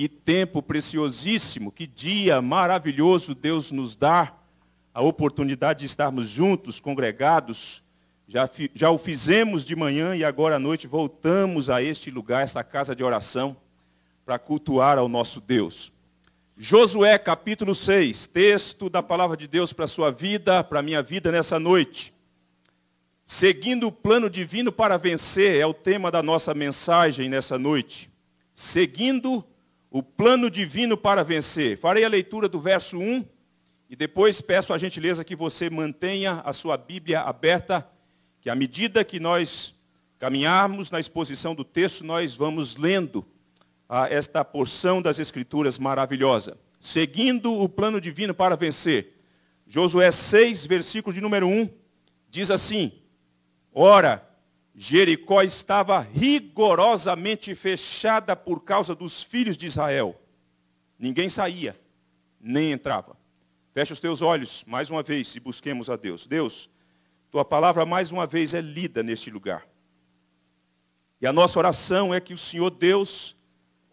Que tempo preciosíssimo, que dia maravilhoso Deus nos dá a oportunidade de estarmos juntos, congregados. Já, já o fizemos de manhã e agora à noite voltamos a este lugar, esta casa de oração, para cultuar ao nosso Deus. Josué capítulo 6, texto da palavra de Deus para a sua vida, para a minha vida nessa noite. Seguindo o plano divino para vencer é o tema da nossa mensagem nessa noite. Seguindo o plano divino para vencer. Farei a leitura do verso 1 e depois peço a gentileza que você mantenha a sua Bíblia aberta, que à medida que nós caminharmos na exposição do texto, nós vamos lendo ah, esta porção das Escrituras maravilhosa. Seguindo o plano divino para vencer. Josué 6, versículo de número 1, diz assim: Ora, Jericó estava rigorosamente fechada por causa dos filhos de Israel. Ninguém saía, nem entrava. Feche os teus olhos mais uma vez e busquemos a Deus. Deus, tua palavra mais uma vez é lida neste lugar. E a nossa oração é que o Senhor Deus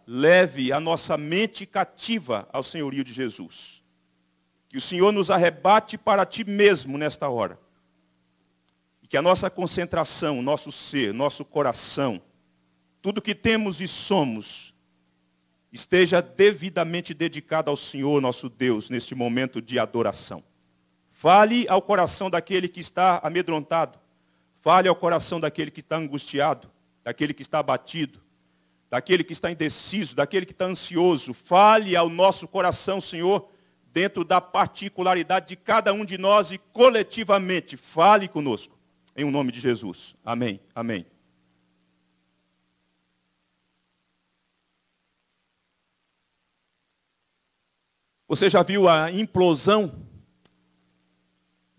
leve a nossa mente cativa ao senhorio de Jesus. Que o Senhor nos arrebate para ti mesmo nesta hora que a nossa concentração, nosso ser, nosso coração, tudo que temos e somos, esteja devidamente dedicado ao Senhor nosso Deus neste momento de adoração. Fale ao coração daquele que está amedrontado. Fale ao coração daquele que está angustiado, daquele que está abatido, daquele que está indeciso, daquele que está ansioso. Fale ao nosso coração, Senhor, dentro da particularidade de cada um de nós e coletivamente. Fale conosco em o um nome de Jesus. Amém. Amém. Você já viu a implosão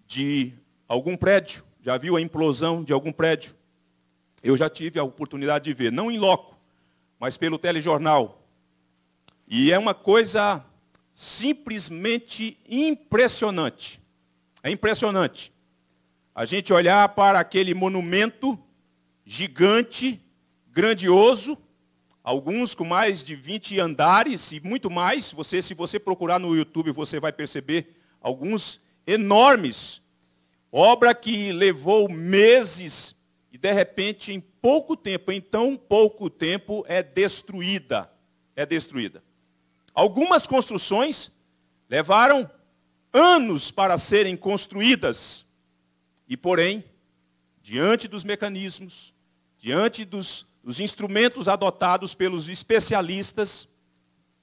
de algum prédio? Já viu a implosão de algum prédio? Eu já tive a oportunidade de ver, não em loco, mas pelo telejornal. E é uma coisa simplesmente impressionante. É impressionante a gente olhar para aquele monumento gigante, grandioso, alguns com mais de 20 andares e muito mais. Você, se você procurar no YouTube, você vai perceber alguns enormes. Obra que levou meses e de repente em pouco tempo, em tão pouco tempo é destruída, é destruída. Algumas construções levaram anos para serem construídas. E, porém, diante dos mecanismos, diante dos, dos instrumentos adotados pelos especialistas,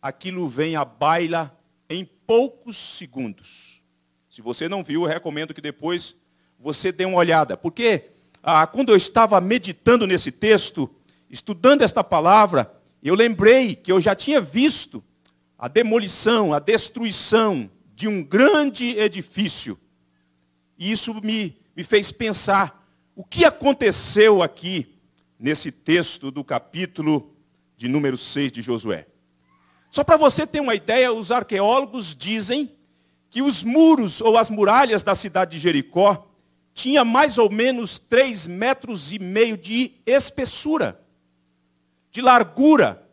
aquilo vem à baila em poucos segundos. Se você não viu, eu recomendo que depois você dê uma olhada. Porque ah, quando eu estava meditando nesse texto, estudando esta palavra, eu lembrei que eu já tinha visto a demolição, a destruição de um grande edifício. E isso me me fez pensar o que aconteceu aqui nesse texto do capítulo de número 6 de Josué. Só para você ter uma ideia, os arqueólogos dizem que os muros ou as muralhas da cidade de Jericó tinha mais ou menos 3 metros e meio de espessura, de largura,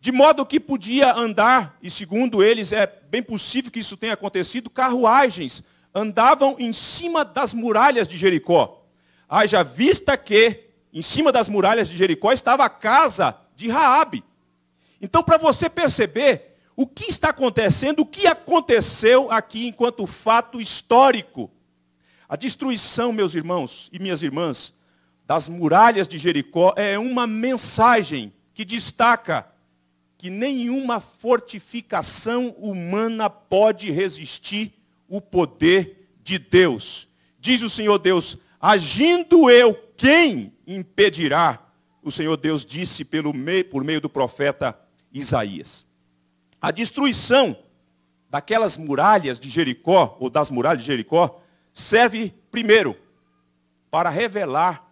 de modo que podia andar, e segundo eles é bem possível que isso tenha acontecido, carruagens andavam em cima das muralhas de Jericó. Haja vista que em cima das muralhas de Jericó estava a casa de Raabe. Então, para você perceber o que está acontecendo, o que aconteceu aqui enquanto fato histórico, a destruição, meus irmãos e minhas irmãs, das muralhas de Jericó é uma mensagem que destaca que nenhuma fortificação humana pode resistir o poder de Deus. Diz o Senhor Deus: agindo eu, quem impedirá? O Senhor Deus disse pelo meio, por meio do profeta Isaías. A destruição daquelas muralhas de Jericó, ou das muralhas de Jericó, serve primeiro para revelar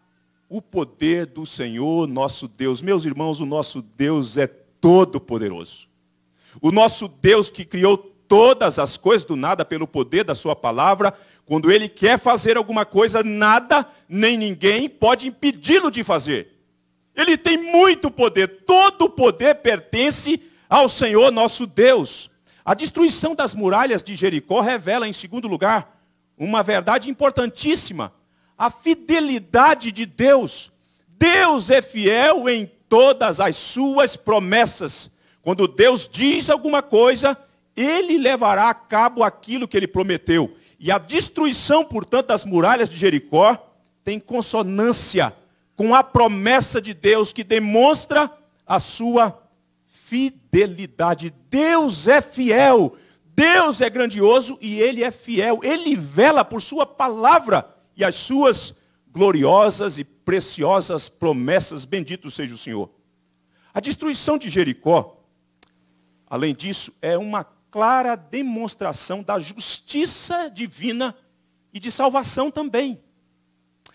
o poder do Senhor nosso Deus. Meus irmãos, o nosso Deus é todo-poderoso. O nosso Deus que criou todas as coisas do nada pelo poder da sua palavra. Quando ele quer fazer alguma coisa, nada nem ninguém pode impedi-lo de fazer. Ele tem muito poder, todo o poder pertence ao Senhor nosso Deus. A destruição das muralhas de Jericó revela, em segundo lugar, uma verdade importantíssima: a fidelidade de Deus. Deus é fiel em todas as suas promessas. Quando Deus diz alguma coisa, ele levará a cabo aquilo que ele prometeu. E a destruição, portanto, das muralhas de Jericó tem consonância com a promessa de Deus que demonstra a sua fidelidade. Deus é fiel, Deus é grandioso e ele é fiel. Ele vela por sua palavra e as suas gloriosas e preciosas promessas. Bendito seja o Senhor. A destruição de Jericó, além disso, é uma clara demonstração da justiça divina e de salvação também.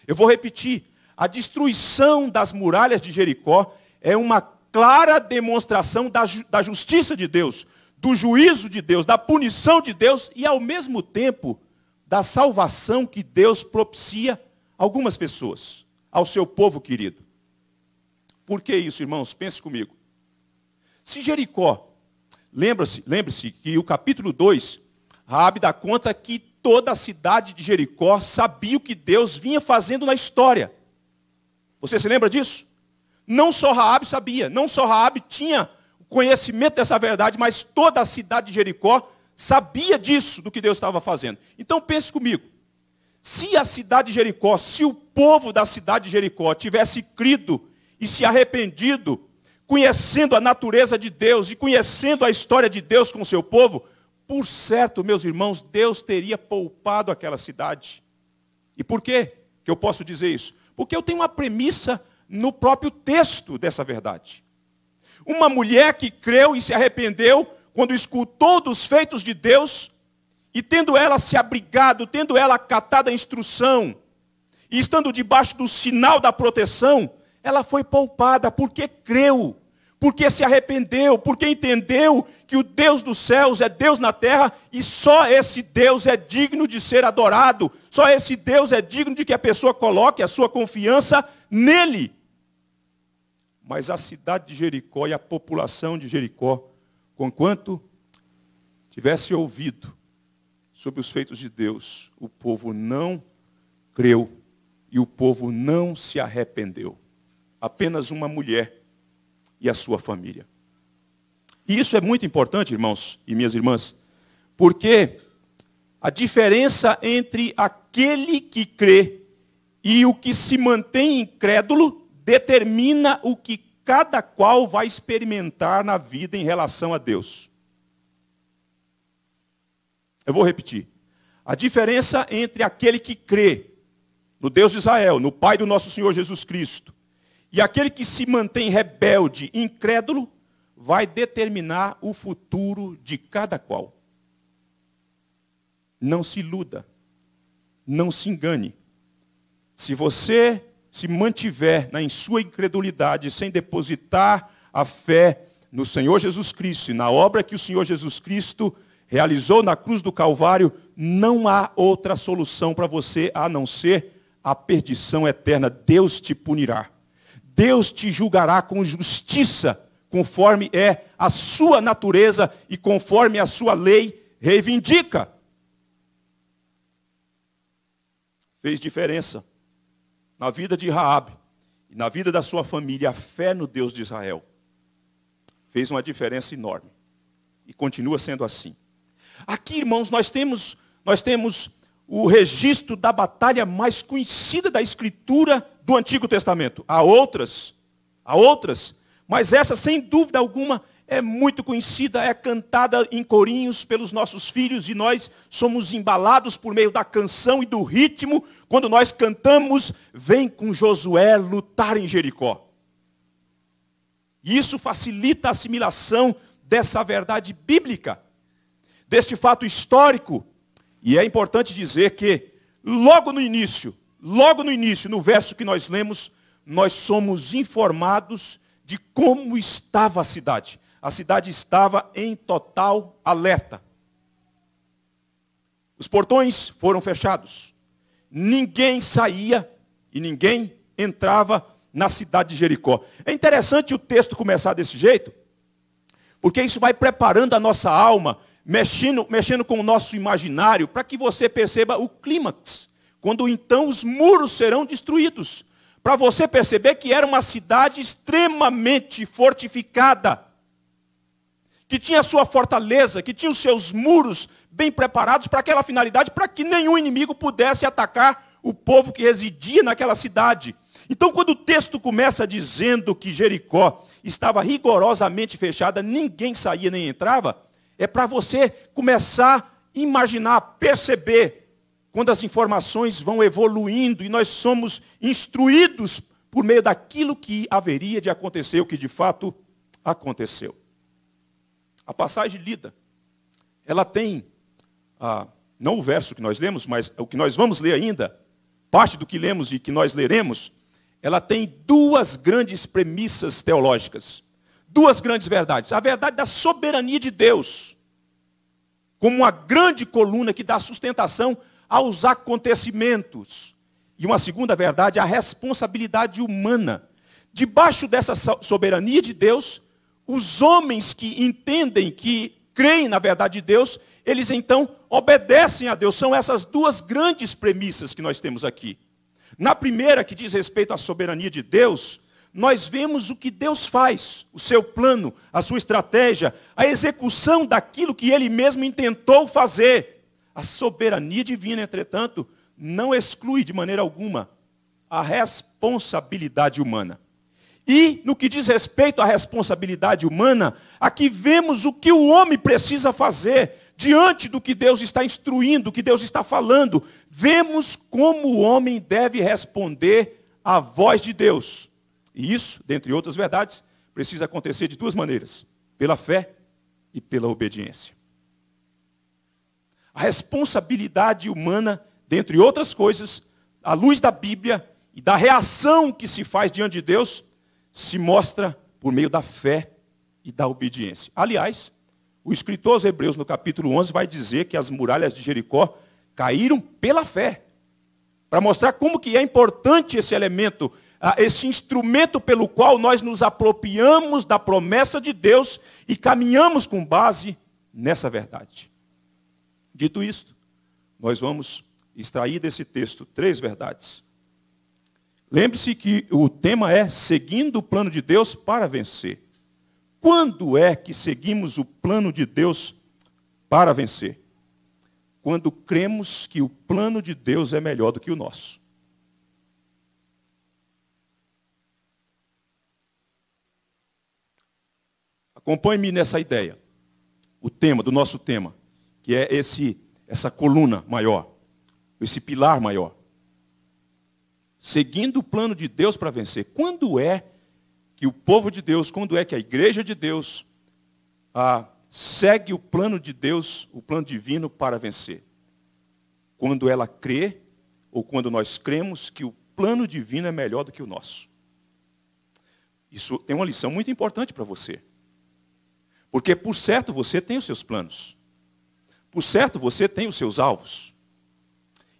Eu vou repetir: a destruição das muralhas de Jericó é uma clara demonstração da, ju da justiça de Deus, do juízo de Deus, da punição de Deus e, ao mesmo tempo, da salvação que Deus propicia a algumas pessoas, ao seu povo querido. Por que isso, irmãos? Pense comigo. Se Jericó Lembra-se, lembre-se que o capítulo 2, Raabe dá conta que toda a cidade de Jericó sabia o que Deus vinha fazendo na história. Você se lembra disso? Não só Raabe sabia, não só Raabe tinha conhecimento dessa verdade, mas toda a cidade de Jericó sabia disso, do que Deus estava fazendo. Então pense comigo. Se a cidade de Jericó, se o povo da cidade de Jericó tivesse crido e se arrependido conhecendo a natureza de Deus e conhecendo a história de Deus com o seu povo, por certo, meus irmãos, Deus teria poupado aquela cidade. E por quê que eu posso dizer isso? Porque eu tenho uma premissa no próprio texto dessa verdade. Uma mulher que creu e se arrependeu quando escutou dos feitos de Deus, e tendo ela se abrigado, tendo ela acatado a instrução, e estando debaixo do sinal da proteção, ela foi poupada porque creu porque se arrependeu, porque entendeu que o Deus dos céus é Deus na terra e só esse Deus é digno de ser adorado, só esse Deus é digno de que a pessoa coloque a sua confiança nele. Mas a cidade de Jericó e a população de Jericó, conquanto tivesse ouvido sobre os feitos de Deus, o povo não creu e o povo não se arrependeu. Apenas uma mulher e a sua família. E isso é muito importante, irmãos e minhas irmãs, porque a diferença entre aquele que crê e o que se mantém incrédulo determina o que cada qual vai experimentar na vida em relação a Deus. Eu vou repetir. A diferença entre aquele que crê no Deus de Israel, no Pai do nosso Senhor Jesus Cristo, e aquele que se mantém rebelde, incrédulo, vai determinar o futuro de cada qual. Não se iluda. Não se engane. Se você se mantiver na, em sua incredulidade, sem depositar a fé no Senhor Jesus Cristo e na obra que o Senhor Jesus Cristo realizou na cruz do Calvário, não há outra solução para você a não ser a perdição eterna. Deus te punirá. Deus te julgará com justiça, conforme é a sua natureza e conforme a sua lei reivindica. Fez diferença na vida de Raabe e na vida da sua família a fé no Deus de Israel. Fez uma diferença enorme e continua sendo assim. Aqui, irmãos, nós temos nós temos o registro da batalha mais conhecida da escritura do Antigo Testamento. Há outras, há outras, mas essa, sem dúvida alguma, é muito conhecida, é cantada em corinhos pelos nossos filhos e nós somos embalados por meio da canção e do ritmo. Quando nós cantamos, vem com Josué lutar em Jericó. E isso facilita a assimilação dessa verdade bíblica, deste fato histórico. E é importante dizer que, logo no início, Logo no início, no verso que nós lemos, nós somos informados de como estava a cidade. A cidade estava em total alerta. Os portões foram fechados. Ninguém saía e ninguém entrava na cidade de Jericó. É interessante o texto começar desse jeito, porque isso vai preparando a nossa alma, mexendo, mexendo com o nosso imaginário, para que você perceba o clímax quando então os muros serão destruídos. Para você perceber que era uma cidade extremamente fortificada, que tinha sua fortaleza, que tinha os seus muros bem preparados para aquela finalidade, para que nenhum inimigo pudesse atacar o povo que residia naquela cidade. Então, quando o texto começa dizendo que Jericó estava rigorosamente fechada, ninguém saía nem entrava, é para você começar a imaginar, perceber quando as informações vão evoluindo e nós somos instruídos por meio daquilo que haveria de acontecer, o que de fato aconteceu. A passagem lida, ela tem, ah, não o verso que nós lemos, mas o que nós vamos ler ainda, parte do que lemos e que nós leremos, ela tem duas grandes premissas teológicas. Duas grandes verdades. A verdade da soberania de Deus, como uma grande coluna que dá sustentação aos acontecimentos. E uma segunda verdade a responsabilidade humana. Debaixo dessa soberania de Deus, os homens que entendem, que creem na verdade de Deus, eles então obedecem a Deus. São essas duas grandes premissas que nós temos aqui. Na primeira, que diz respeito à soberania de Deus, nós vemos o que Deus faz, o seu plano, a sua estratégia, a execução daquilo que ele mesmo intentou fazer. A soberania divina, entretanto, não exclui de maneira alguma a responsabilidade humana. E, no que diz respeito à responsabilidade humana, aqui vemos o que o homem precisa fazer diante do que Deus está instruindo, do que Deus está falando. Vemos como o homem deve responder à voz de Deus. E isso, dentre outras verdades, precisa acontecer de duas maneiras: pela fé e pela obediência a responsabilidade humana, dentre outras coisas, à luz da Bíblia e da reação que se faz diante de Deus, se mostra por meio da fé e da obediência. Aliás, o escritor aos Hebreus, no capítulo 11, vai dizer que as muralhas de Jericó caíram pela fé, para mostrar como que é importante esse elemento, ah, esse instrumento pelo qual nós nos apropriamos da promessa de Deus e caminhamos com base nessa verdade. Dito isto, nós vamos extrair desse texto três verdades. Lembre-se que o tema é seguindo o plano de Deus para vencer. Quando é que seguimos o plano de Deus para vencer? Quando cremos que o plano de Deus é melhor do que o nosso. Acompanhe-me nessa ideia. O tema do nosso tema que é esse essa coluna maior, esse pilar maior. Seguindo o plano de Deus para vencer. Quando é que o povo de Deus, quando é que a igreja de Deus ah, segue o plano de Deus, o plano divino para vencer? Quando ela crê, ou quando nós cremos que o plano divino é melhor do que o nosso. Isso tem uma lição muito importante para você. Porque, por certo, você tem os seus planos. Por certo, você tem os seus alvos.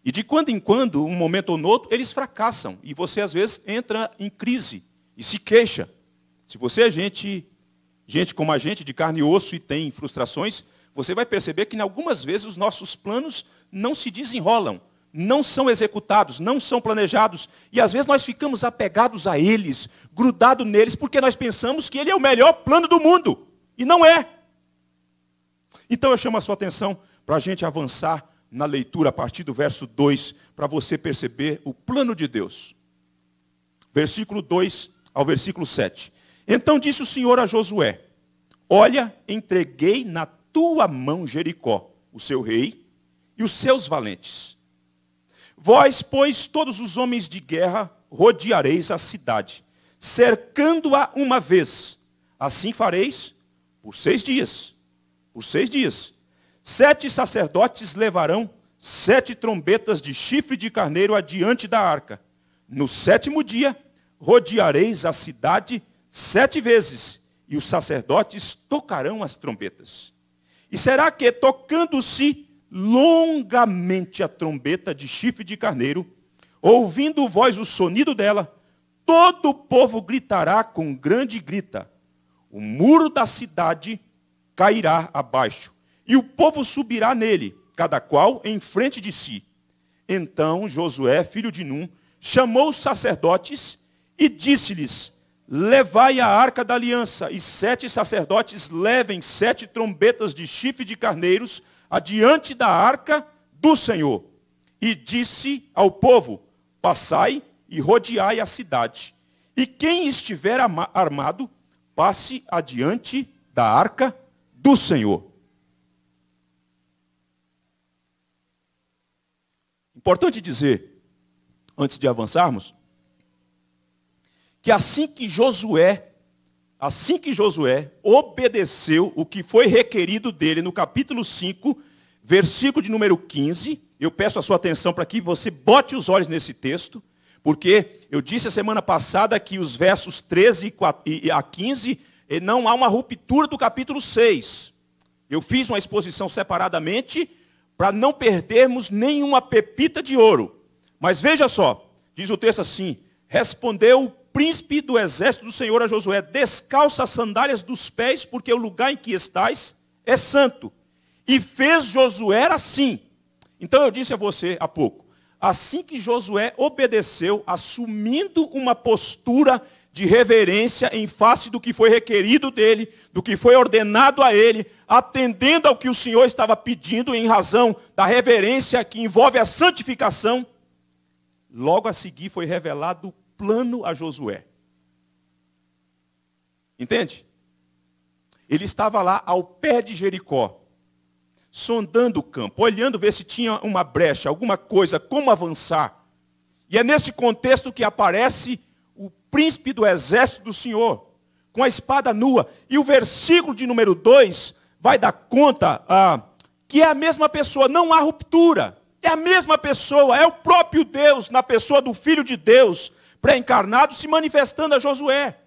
E de quando em quando, um momento ou outro, eles fracassam. E você, às vezes, entra em crise e se queixa. Se você é gente, gente como a gente, de carne e osso e tem frustrações, você vai perceber que, em algumas vezes, os nossos planos não se desenrolam, não são executados, não são planejados. E, às vezes, nós ficamos apegados a eles, grudados neles, porque nós pensamos que ele é o melhor plano do mundo. E não é. Então eu chamo a sua atenção para a gente avançar na leitura a partir do verso 2, para você perceber o plano de Deus. Versículo 2 ao versículo 7. Então disse o Senhor a Josué: Olha, entreguei na tua mão Jericó, o seu rei, e os seus valentes. Vós, pois, todos os homens de guerra, rodeareis a cidade, cercando-a uma vez. Assim fareis por seis dias por seis dias. Sete sacerdotes levarão sete trombetas de chifre de carneiro adiante da arca. No sétimo dia, rodeareis a cidade sete vezes, e os sacerdotes tocarão as trombetas. E será que, tocando-se longamente a trombeta de chifre de carneiro, ouvindo voz o sonido dela, todo o povo gritará com grande grita. O muro da cidade cairá abaixo, e o povo subirá nele, cada qual em frente de si. Então Josué, filho de Num, chamou os sacerdotes e disse-lhes: Levai a arca da aliança, e sete sacerdotes levem sete trombetas de chifre de carneiros adiante da arca do Senhor. E disse ao povo: Passai e rodeai a cidade. E quem estiver armado, passe adiante da arca do Senhor. Importante dizer, antes de avançarmos, que assim que Josué, assim que Josué obedeceu o que foi requerido dele no capítulo 5, versículo de número 15, eu peço a sua atenção para que você bote os olhos nesse texto, porque eu disse a semana passada que os versos 13 a 15 e não há uma ruptura do capítulo 6. Eu fiz uma exposição separadamente para não perdermos nenhuma pepita de ouro. Mas veja só, diz o texto assim: Respondeu o príncipe do exército do Senhor a Josué: Descalça as sandálias dos pés, porque o lugar em que estais é santo. E fez Josué assim. Então eu disse a você há pouco, assim que Josué obedeceu, assumindo uma postura de reverência em face do que foi requerido dele, do que foi ordenado a ele, atendendo ao que o Senhor estava pedindo em razão da reverência que envolve a santificação, logo a seguir foi revelado o plano a Josué. Entende? Ele estava lá ao pé de Jericó, sondando o campo, olhando ver se tinha uma brecha, alguma coisa, como avançar. E é nesse contexto que aparece príncipe do exército do Senhor, com a espada nua. E o versículo de número 2 vai dar conta ah, que é a mesma pessoa, não há ruptura. É a mesma pessoa, é o próprio Deus na pessoa do Filho de Deus, pré-encarnado, se manifestando a Josué.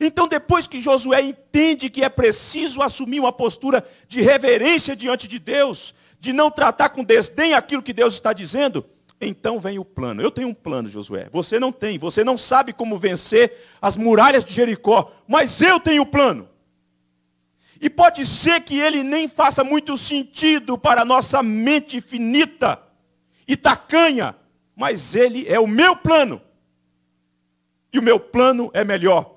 Então, depois que Josué entende que é preciso assumir uma postura de reverência diante de Deus, de não tratar com desdém aquilo que Deus está dizendo, então vem o plano. Eu tenho um plano, Josué. Você não tem. Você não sabe como vencer as muralhas de Jericó. Mas eu tenho o plano. E pode ser que ele nem faça muito sentido para a nossa mente finita e tacanha. Mas ele é o meu plano. E o meu plano é melhor.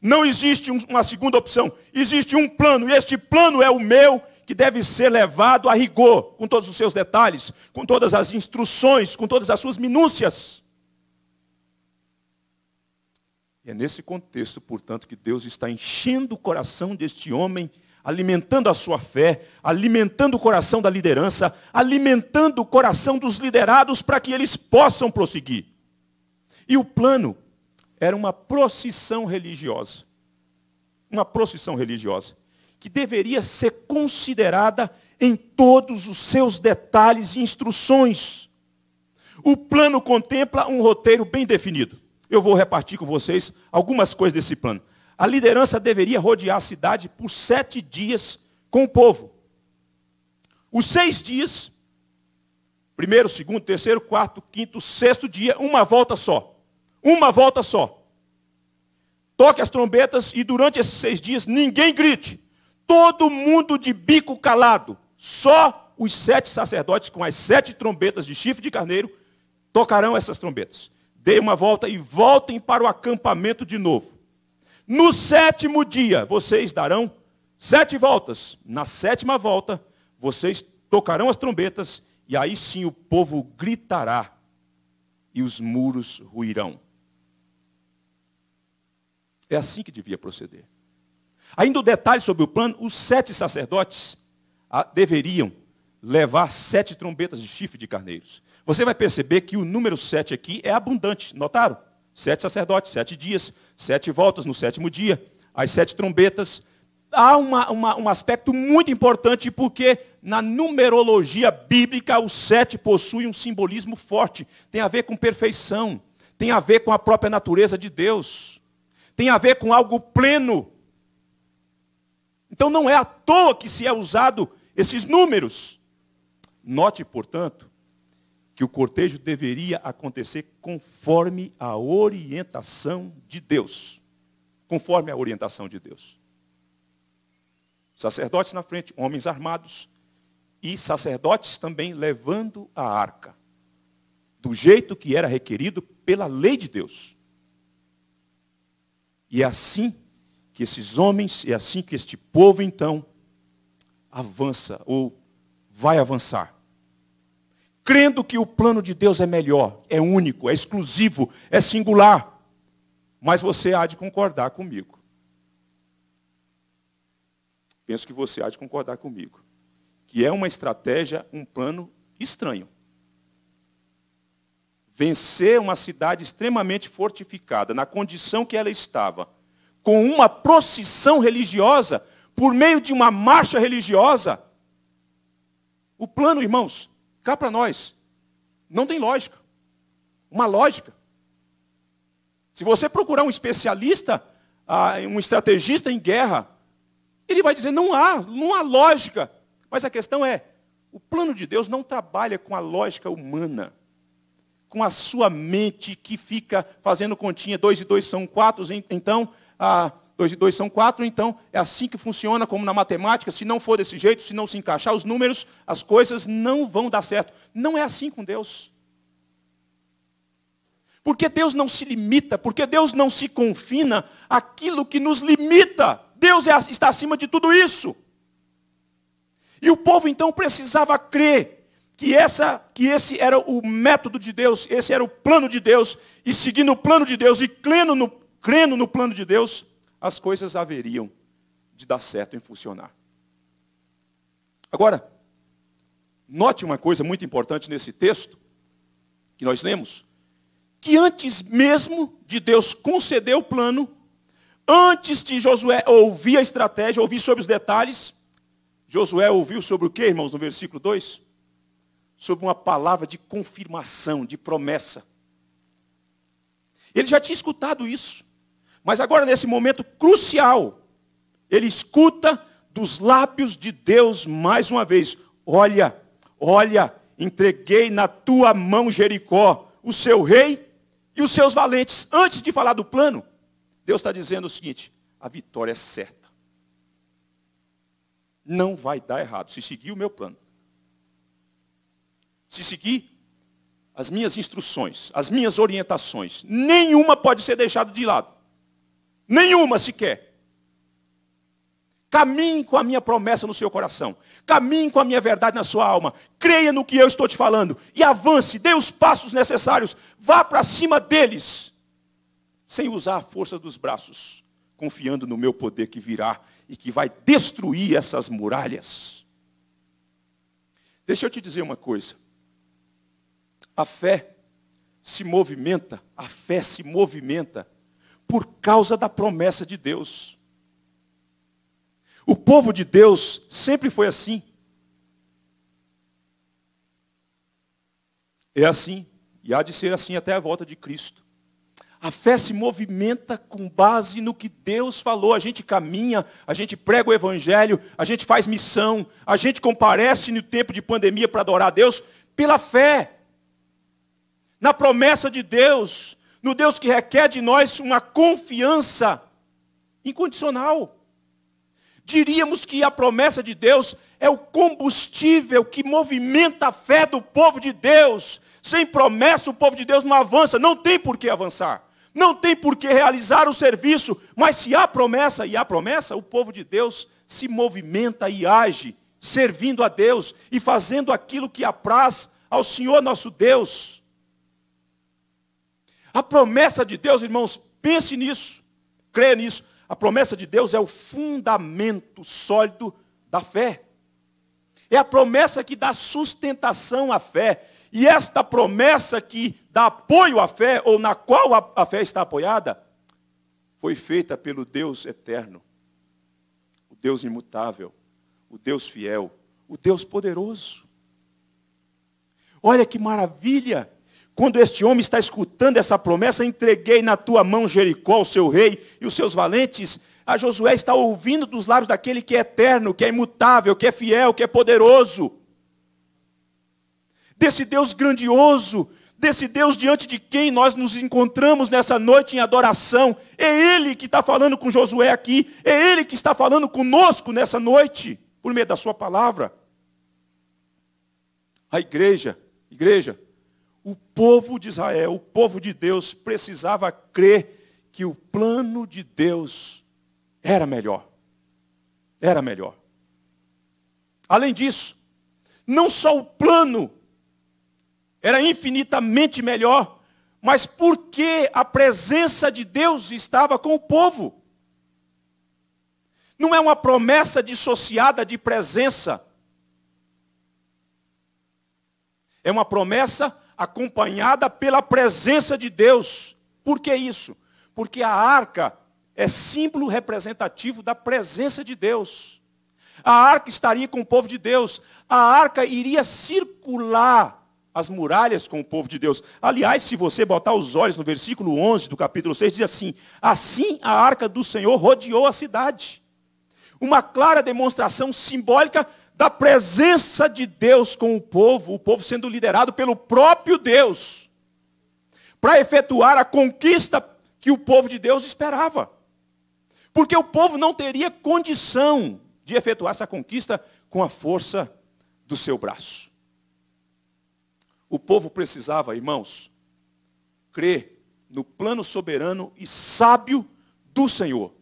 Não existe uma segunda opção. Existe um plano. E este plano é o meu que deve ser levado a rigor, com todos os seus detalhes, com todas as instruções, com todas as suas minúcias. E é nesse contexto, portanto, que Deus está enchendo o coração deste homem, alimentando a sua fé, alimentando o coração da liderança, alimentando o coração dos liderados para que eles possam prosseguir. E o plano era uma procissão religiosa. Uma procissão religiosa que deveria ser considerada em todos os seus detalhes e instruções. O plano contempla um roteiro bem definido. Eu vou repartir com vocês algumas coisas desse plano. A liderança deveria rodear a cidade por sete dias com o povo. Os seis dias, primeiro, segundo, terceiro, quarto, quinto, sexto dia, uma volta só. Uma volta só. Toque as trombetas e durante esses seis dias ninguém grite todo mundo de bico calado, só os sete sacerdotes com as sete trombetas de chifre de carneiro tocarão essas trombetas. Deem uma volta e voltem para o acampamento de novo. No sétimo dia, vocês darão sete voltas. Na sétima volta, vocês tocarão as trombetas, e aí sim o povo gritará e os muros ruirão. É assim que devia proceder. Ainda o detalhe sobre o plano: os sete sacerdotes ah, deveriam levar sete trombetas de chifre de carneiros. Você vai perceber que o número sete aqui é abundante, notaram? Sete sacerdotes, sete dias, sete voltas no sétimo dia, as sete trombetas. Há uma, uma, um aspecto muito importante, porque na numerologia bíblica o sete possui um simbolismo forte. Tem a ver com perfeição, tem a ver com a própria natureza de Deus, tem a ver com algo pleno, então não é à toa que se é usado esses números. Note, portanto, que o cortejo deveria acontecer conforme a orientação de Deus. Conforme a orientação de Deus. Sacerdotes na frente, homens armados e sacerdotes também levando a arca, do jeito que era requerido pela lei de Deus. E é assim que esses homens, e é assim que este povo então avança ou vai avançar. Crendo que o plano de Deus é melhor, é único, é exclusivo, é singular. Mas você há de concordar comigo. Penso que você há de concordar comigo. Que é uma estratégia, um plano estranho. Vencer uma cidade extremamente fortificada, na condição que ela estava, com uma procissão religiosa, por meio de uma marcha religiosa. O plano, irmãos, cá para nós, não tem lógica. Uma lógica. Se você procurar um especialista, ah, um estrategista em guerra, ele vai dizer: não há, não há lógica. Mas a questão é: o plano de Deus não trabalha com a lógica humana, com a sua mente que fica fazendo continha, dois e dois são quatro, então ah, dois e dois são quatro, então é assim que funciona, como na matemática, se não for desse jeito, se não se encaixar os números, as coisas não vão dar certo. Não é assim com Deus. Porque Deus não se limita, porque Deus não se confina aquilo que nos limita. Deus é, está acima de tudo isso. E o povo então precisava crer que, essa, que esse era o método de Deus, esse era o plano de Deus, e seguindo o plano de Deus e crendo no crendo no plano de Deus, as coisas haveriam de dar certo em funcionar. Agora, note uma coisa muito importante nesse texto que nós lemos, que antes mesmo de Deus conceder o plano, antes de Josué ouvir a estratégia, ouvir sobre os detalhes, Josué ouviu sobre o que, irmãos, no versículo 2? Sobre uma palavra de confirmação, de promessa. Ele já tinha escutado isso. Mas agora, nesse momento crucial, ele escuta dos lábios de Deus mais uma vez: Olha, olha, entreguei na tua mão Jericó, o seu rei e os seus valentes. Antes de falar do plano, Deus está dizendo o seguinte: a vitória é certa. Não vai dar errado se seguir o meu plano. Se seguir as minhas instruções, as minhas orientações, nenhuma pode ser deixada de lado. Nenhuma sequer. Caminhe com a minha promessa no seu coração. Caminhe com a minha verdade na sua alma. Creia no que eu estou te falando. E avance, dê os passos necessários. Vá para cima deles. Sem usar a força dos braços. Confiando no meu poder que virá e que vai destruir essas muralhas. Deixa eu te dizer uma coisa. A fé se movimenta, a fé se movimenta por causa da promessa de Deus. O povo de Deus sempre foi assim. É assim, e há de ser assim até a volta de Cristo. A fé se movimenta com base no que Deus falou. A gente caminha, a gente prega o Evangelho, a gente faz missão, a gente comparece no tempo de pandemia para adorar a Deus pela fé, na promessa de Deus, no Deus que requer de nós uma confiança incondicional. Diríamos que a promessa de Deus é o combustível que movimenta a fé do povo de Deus. Sem promessa, o povo de Deus não avança, não tem por que avançar, não tem por que realizar o serviço, mas se há promessa, e há promessa, o povo de Deus se movimenta e age, servindo a Deus e fazendo aquilo que apraz ao Senhor nosso Deus. A promessa de Deus, irmãos, pense nisso, creia nisso. A promessa de Deus é o fundamento sólido da fé. É a promessa que dá sustentação à fé. E esta promessa que dá apoio à fé, ou na qual a, a fé está apoiada, foi feita pelo Deus eterno, o Deus imutável, o Deus fiel, o Deus poderoso. Olha que maravilha! Quando este homem está escutando essa promessa, entreguei na tua mão Jericó, o seu rei, e os seus valentes. A Josué está ouvindo dos lábios daquele que é eterno, que é imutável, que é fiel, que é poderoso. Desse Deus grandioso, desse Deus diante de quem nós nos encontramos nessa noite em adoração. É Ele que está falando com Josué aqui. É Ele que está falando conosco nessa noite, por meio da Sua palavra. A igreja, igreja, o povo de Israel, o povo de Deus, precisava crer que o plano de Deus era melhor. Era melhor. Além disso, não só o plano era infinitamente melhor, mas porque a presença de Deus estava com o povo. Não é uma promessa dissociada de presença. É uma promessa acompanhada pela presença de Deus. Por que isso? Porque a arca é símbolo representativo da presença de Deus. A arca estaria com o povo de Deus. A arca iria circular as muralhas com o povo de Deus. Aliás, se você botar os olhos no versículo 11 do capítulo 6, diz assim: Assim a arca do Senhor rodeou a cidade. Uma clara demonstração simbólica da presença de Deus com o povo, o povo sendo liderado pelo próprio Deus, para efetuar a conquista que o povo de Deus esperava. Porque o povo não teria condição de efetuar essa conquista com a força do seu braço. O povo precisava, irmãos, crer no plano soberano e sábio do Senhor.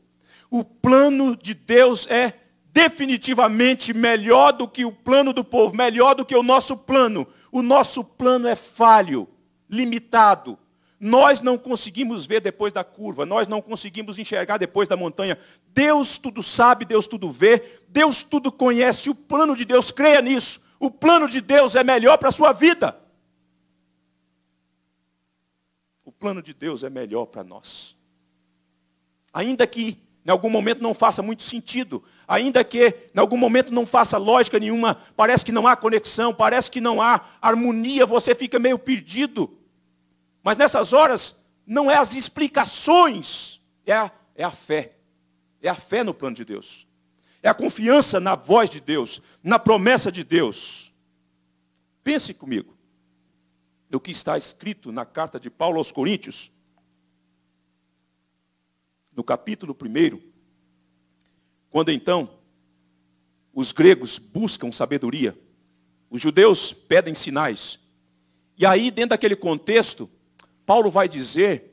O plano de Deus é definitivamente melhor do que o plano do povo, melhor do que o nosso plano. O nosso plano é falho, limitado. Nós não conseguimos ver depois da curva, nós não conseguimos enxergar depois da montanha. Deus tudo sabe, Deus tudo vê, Deus tudo conhece. O plano de Deus, creia nisso. O plano de Deus é melhor para a sua vida. O plano de Deus é melhor para nós. Ainda que em algum momento não faça muito sentido, ainda que em algum momento não faça lógica nenhuma, parece que não há conexão, parece que não há harmonia, você fica meio perdido. Mas nessas horas, não é as explicações, é a, é a fé. É a fé no plano de Deus. É a confiança na voz de Deus, na promessa de Deus. Pense comigo no que está escrito na carta de Paulo aos Coríntios no capítulo 1, quando então os gregos buscam sabedoria, os judeus pedem sinais. E aí, dentro daquele contexto, Paulo vai dizer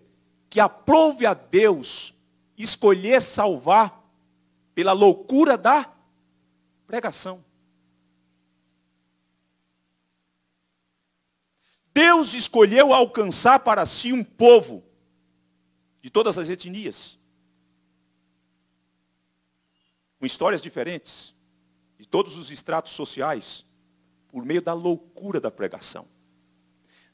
que aprove a Deus escolher salvar pela loucura da pregação. Deus escolheu alcançar para si um povo de todas as etnias com histórias diferentes, de todos os estratos sociais, por meio da loucura da pregação.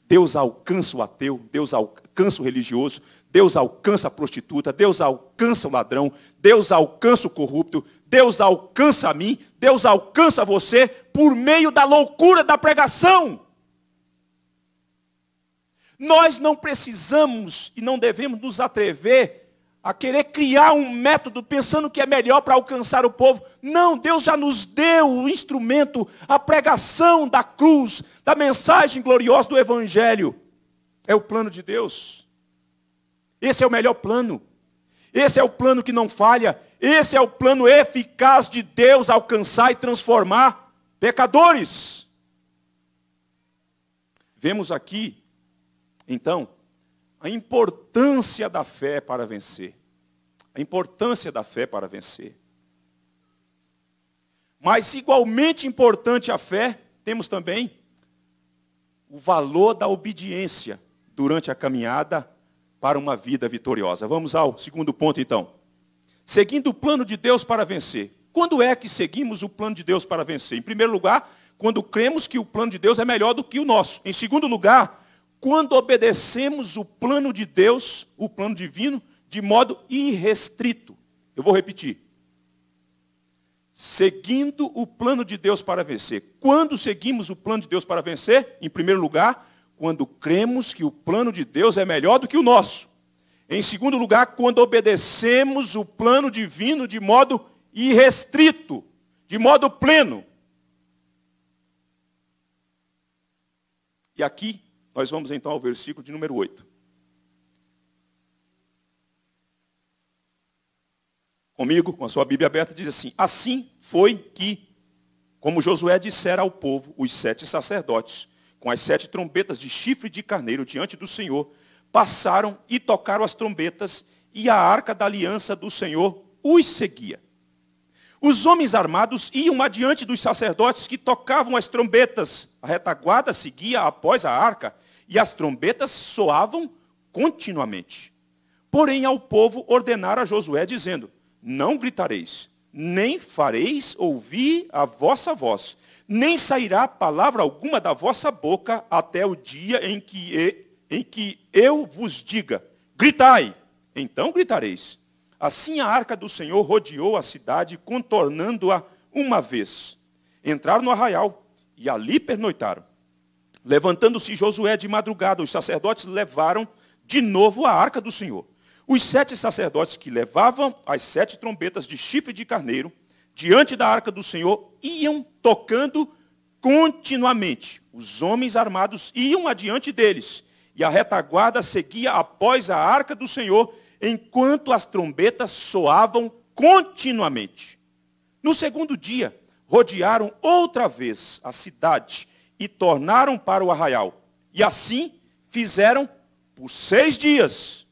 Deus alcança o ateu, Deus alcança o religioso, Deus alcança a prostituta, Deus alcança o ladrão, Deus alcança o corrupto, Deus alcança a mim, Deus alcança você por meio da loucura da pregação. Nós não precisamos e não devemos nos atrever a querer criar um método pensando que é melhor para alcançar o povo. Não, Deus já nos deu o instrumento, a pregação da cruz, da mensagem gloriosa do Evangelho. É o plano de Deus. Esse é o melhor plano. Esse é o plano que não falha. Esse é o plano eficaz de Deus alcançar e transformar pecadores. Vemos aqui, então, a importância da fé para vencer. A importância da fé para vencer. Mas igualmente importante a fé, temos também o valor da obediência durante a caminhada para uma vida vitoriosa. Vamos ao segundo ponto então. Seguindo o plano de Deus para vencer. Quando é que seguimos o plano de Deus para vencer? Em primeiro lugar, quando cremos que o plano de Deus é melhor do que o nosso. Em segundo lugar, quando obedecemos o plano de Deus, o plano divino, de modo irrestrito. Eu vou repetir. Seguindo o plano de Deus para vencer. Quando seguimos o plano de Deus para vencer? Em primeiro lugar, quando cremos que o plano de Deus é melhor do que o nosso. Em segundo lugar, quando obedecemos o plano divino de modo irrestrito, de modo pleno. E aqui nós vamos então ao versículo de número 8. Comigo, com a sua Bíblia aberta, diz assim: Assim foi que, como Josué dissera ao povo, os sete sacerdotes, com as sete trombetas de chifre de carneiro diante do Senhor, passaram e tocaram as trombetas, e a arca da aliança do Senhor os seguia. Os homens armados iam adiante dos sacerdotes que tocavam as trombetas. A retaguarda seguia após a arca, e as trombetas soavam continuamente. Porém, ao povo ordenar a Josué, dizendo: Não gritareis, nem fareis ouvir a vossa voz, nem sairá palavra alguma da vossa boca até o dia em que, em que eu vos diga: Gritai, então gritareis. Assim a arca do Senhor rodeou a cidade, contornando-a uma vez. Entraram no arraial e ali pernoitaram. Levantando-se Josué de madrugada, os sacerdotes levaram de novo a arca do Senhor. Os sete sacerdotes que levavam as sete trombetas de chifre de carneiro diante da arca do Senhor iam tocando continuamente. Os homens armados iam adiante deles, e a retaguarda seguia após a arca do Senhor, enquanto as trombetas soavam continuamente. No segundo dia, rodearam outra vez a cidade e tornaram para o arraial. E assim fizeram por seis dias.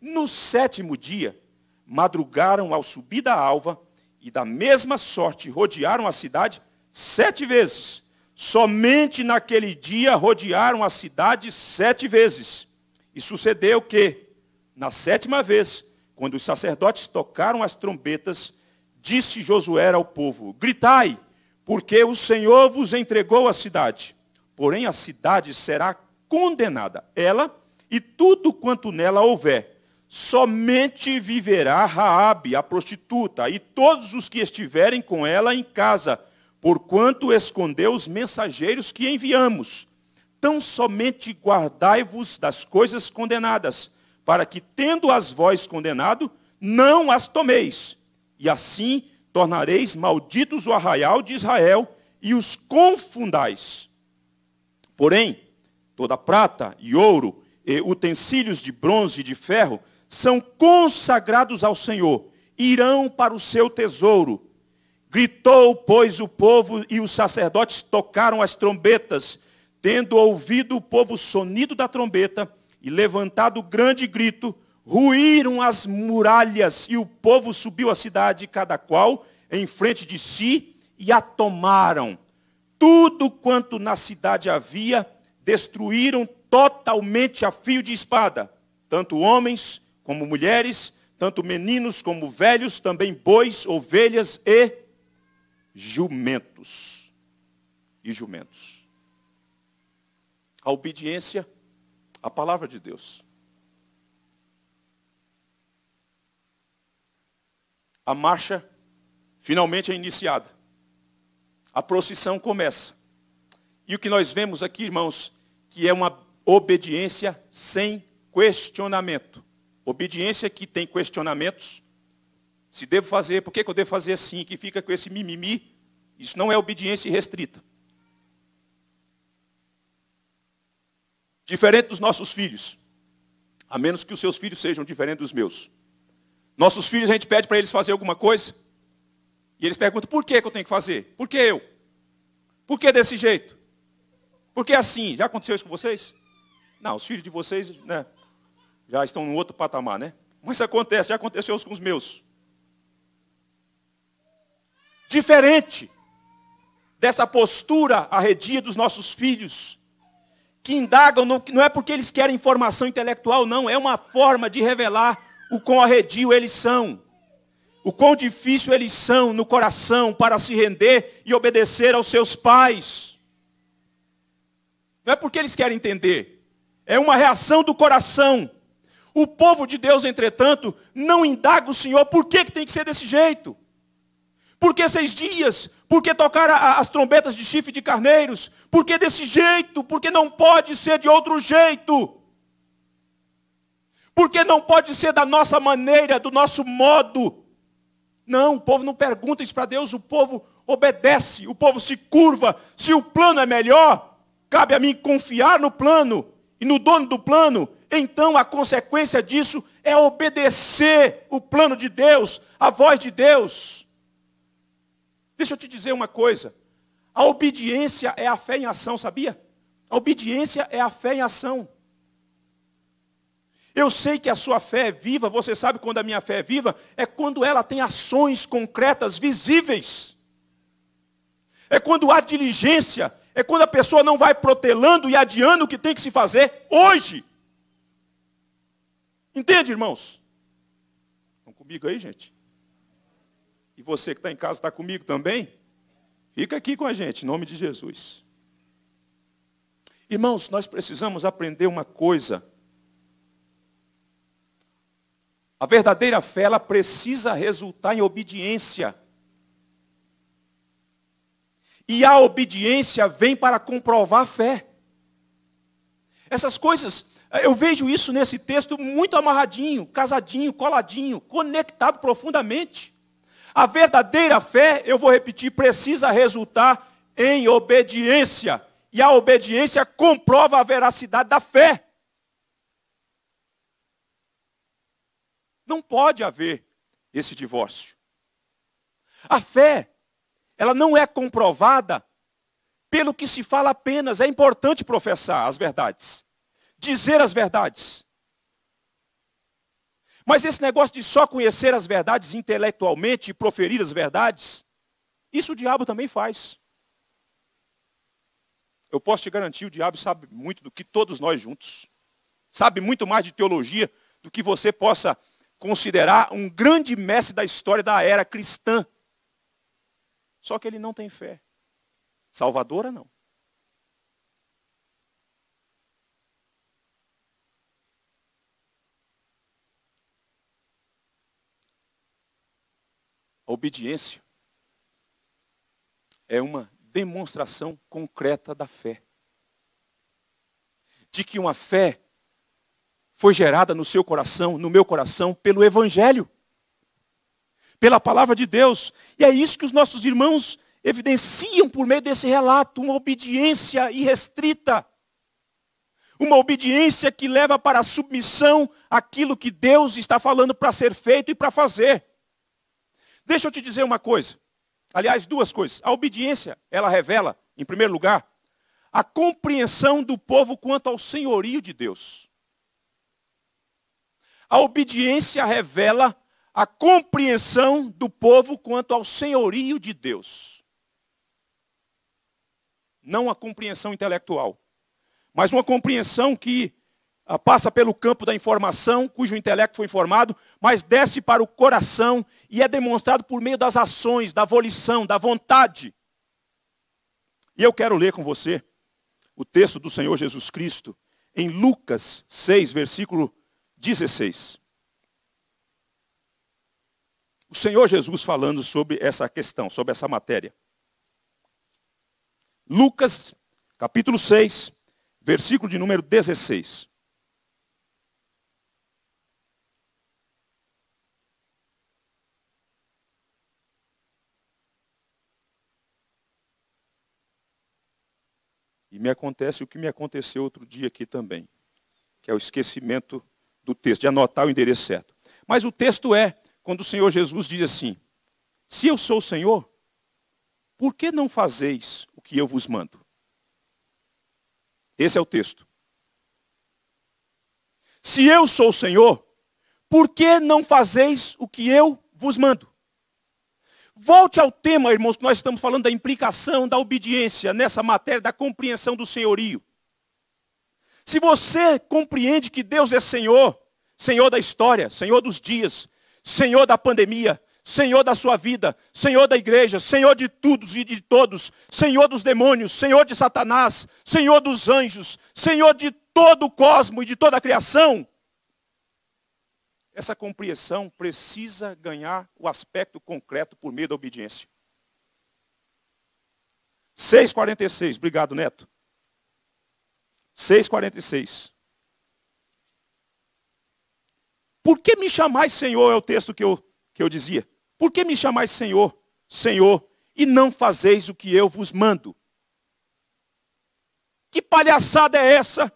No sétimo dia, madrugaram ao subir da alva, e da mesma sorte rodearam a cidade sete vezes. Somente naquele dia rodearam a cidade sete vezes. E sucedeu que, na sétima vez, quando os sacerdotes tocaram as trombetas, disse Josué ao povo: Gritai! porque o Senhor vos entregou a cidade. Porém, a cidade será condenada, ela e tudo quanto nela houver. Somente viverá Raabe, a prostituta, e todos os que estiverem com ela em casa, porquanto escondeu os mensageiros que enviamos. Tão somente guardai-vos das coisas condenadas, para que, tendo as vós condenado, não as tomeis. E assim tornareis malditos o arraial de Israel e os confundais. Porém, toda prata e ouro, e utensílios de bronze e de ferro, são consagrados ao Senhor, irão para o seu tesouro. Gritou, pois, o povo e os sacerdotes tocaram as trombetas, tendo ouvido o povo o sonido da trombeta e levantado grande grito, ruíram as muralhas e o povo subiu à cidade, cada qual em frente de si, e a tomaram. Tudo quanto na cidade havia, destruíram totalmente a fio de espada, tanto homens como mulheres, tanto meninos como velhos, também bois, ovelhas e jumentos. E jumentos. A obediência à palavra de Deus. a marcha finalmente é iniciada. A procissão começa. E o que nós vemos aqui, irmãos, que é uma obediência sem questionamento. Obediência que tem questionamentos. Se devo fazer, por que, que eu devo fazer assim? Que fica com esse mimimi. Isso não é obediência restrita. Diferente dos nossos filhos. A menos que os seus filhos sejam diferentes dos meus. Nossos filhos, a gente pede para eles fazer alguma coisa. E eles perguntam: por que, que eu tenho que fazer? Por que eu? Por que desse jeito? Por que assim? Já aconteceu isso com vocês? Não, os filhos de vocês né, já estão em outro patamar, né? Mas acontece, já aconteceu com os meus. Diferente dessa postura arredia dos nossos filhos, que indagam, não é porque eles querem informação intelectual, não, é uma forma de revelar o quão arredio eles são, o quão difícil eles são no coração para se render e obedecer aos seus pais. Não é porque eles querem entender, é uma reação do coração. O povo de Deus, entretanto, não indaga o Senhor por que, que tem que ser desse jeito. Por que seis dias? Por que tocar a, as trombetas de chifre de carneiros? Por que desse jeito? Por que não pode ser de outro jeito? porque não pode ser da nossa maneira, do nosso modo. Não, o povo não pergunta isso para Deus, o povo obedece, o povo se curva. Se o plano é melhor, cabe a mim confiar no plano e no dono do plano. Então a consequência disso é obedecer o plano de Deus, a voz de Deus. Deixa eu te dizer uma coisa. A obediência é a fé em ação, sabia? A obediência é a fé em ação. Eu sei que a sua fé é viva, você sabe quando a minha fé é viva? É quando ela tem ações concretas, visíveis. É quando há diligência, é quando a pessoa não vai protelando e adiando o que tem que se fazer hoje. Entende, irmãos? Estão comigo aí, gente? E você que está em casa está comigo também? Fica aqui com a gente, em nome de Jesus. Irmãos, nós precisamos aprender uma coisa a verdadeira fé, ela precisa resultar em obediência. E a obediência vem para comprovar a fé. Essas coisas, eu vejo isso nesse texto muito amarradinho, casadinho, coladinho, conectado profundamente. A verdadeira fé, eu vou repetir, precisa resultar em obediência. E a obediência comprova a veracidade da fé. Não pode haver esse divórcio. A fé, ela não é comprovada pelo que se fala apenas. É importante professar as verdades, dizer as verdades. Mas esse negócio de só conhecer as verdades intelectualmente e proferir as verdades, isso o diabo também faz. Eu posso te garantir, o diabo sabe muito do que todos nós juntos. Sabe muito mais de teologia do que você possa considerar um grande mestre da história da era cristã. Só que ele não tem fé. Salvadora não. A obediência é uma demonstração concreta da fé. De que uma fé foi gerada no seu coração, no meu coração, pelo Evangelho, pela palavra de Deus. E é isso que os nossos irmãos evidenciam por meio desse relato, uma obediência irrestrita. Uma obediência que leva para a submissão aquilo que Deus está falando para ser feito e para fazer. Deixa eu te dizer uma coisa. Aliás, duas coisas. A obediência, ela revela, em primeiro lugar, a compreensão do povo quanto ao senhorio de Deus. A obediência revela a compreensão do povo quanto ao senhorio de Deus. Não a compreensão intelectual, mas uma compreensão que ah, passa pelo campo da informação, cujo intelecto foi informado, mas desce para o coração e é demonstrado por meio das ações, da volição, da vontade. E eu quero ler com você o texto do Senhor Jesus Cristo em Lucas 6, versículo 16. O Senhor Jesus falando sobre essa questão, sobre essa matéria. Lucas, capítulo 6, versículo de número 16. E me acontece o que me aconteceu outro dia aqui também, que é o esquecimento do texto, de anotar o endereço certo. Mas o texto é quando o Senhor Jesus diz assim: Se eu sou o Senhor, por que não fazeis o que eu vos mando? Esse é o texto. Se eu sou o Senhor, por que não fazeis o que eu vos mando? Volte ao tema, irmãos, que nós estamos falando da implicação da obediência nessa matéria da compreensão do senhorio. Se você compreende que Deus é Senhor, Senhor da história, Senhor dos dias, Senhor da pandemia, Senhor da sua vida, Senhor da igreja, Senhor de todos e de todos, Senhor dos demônios, Senhor de Satanás, Senhor dos anjos, Senhor de todo o cosmo e de toda a criação. Essa compreensão precisa ganhar o aspecto concreto por meio da obediência. 6,46. Obrigado, Neto. 6,46. Por que me chamais Senhor? É o texto que eu, que eu dizia. Por que me chamais Senhor, Senhor, e não fazeis o que eu vos mando? Que palhaçada é essa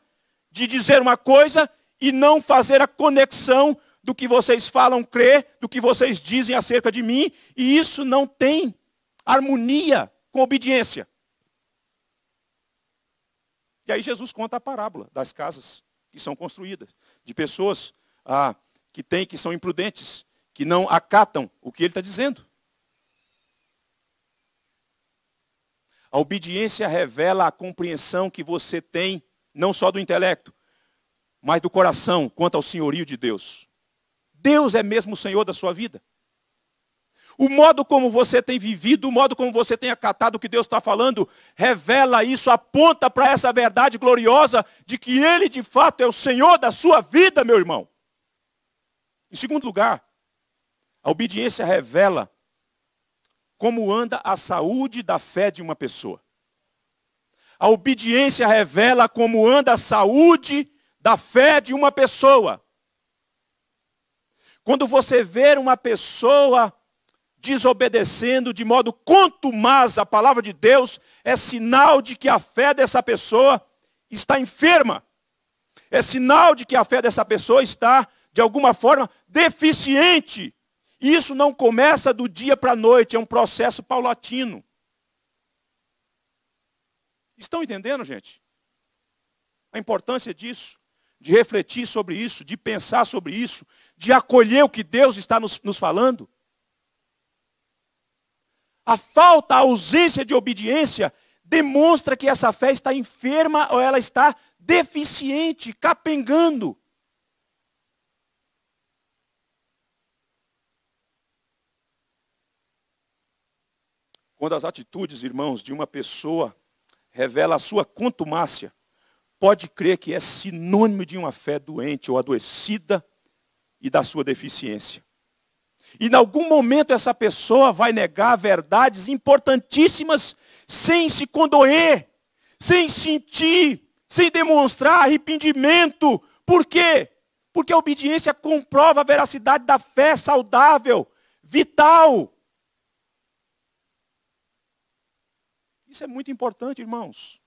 de dizer uma coisa e não fazer a conexão do que vocês falam crer, do que vocês dizem acerca de mim, e isso não tem harmonia com obediência. E aí Jesus conta a parábola das casas que são construídas, de pessoas ah, que têm, que são imprudentes, que não acatam o que ele está dizendo. A obediência revela a compreensão que você tem, não só do intelecto, mas do coração quanto ao senhorio de Deus. Deus é mesmo o Senhor da sua vida. O modo como você tem vivido, o modo como você tem acatado o que Deus está falando, revela isso, aponta para essa verdade gloriosa de que Ele de fato é o Senhor da sua vida, meu irmão. Em segundo lugar, a obediência revela como anda a saúde da fé de uma pessoa. A obediência revela como anda a saúde da fé de uma pessoa. Quando você ver uma pessoa desobedecendo de modo contumaz a palavra de Deus, é sinal de que a fé dessa pessoa está enferma. É sinal de que a fé dessa pessoa está, de alguma forma, deficiente. E isso não começa do dia para a noite, é um processo paulatino. Estão entendendo, gente? A importância disso, de refletir sobre isso, de pensar sobre isso, de acolher o que Deus está nos, nos falando. A falta, a ausência de obediência demonstra que essa fé está enferma ou ela está deficiente, capengando. Quando as atitudes, irmãos, de uma pessoa revela a sua contumácia, pode crer que é sinônimo de uma fé doente ou adoecida e da sua deficiência. E em algum momento essa pessoa vai negar verdades importantíssimas sem se condoer, sem sentir, sem demonstrar arrependimento. Por quê? Porque a obediência comprova a veracidade da fé saudável, vital. Isso é muito importante, irmãos.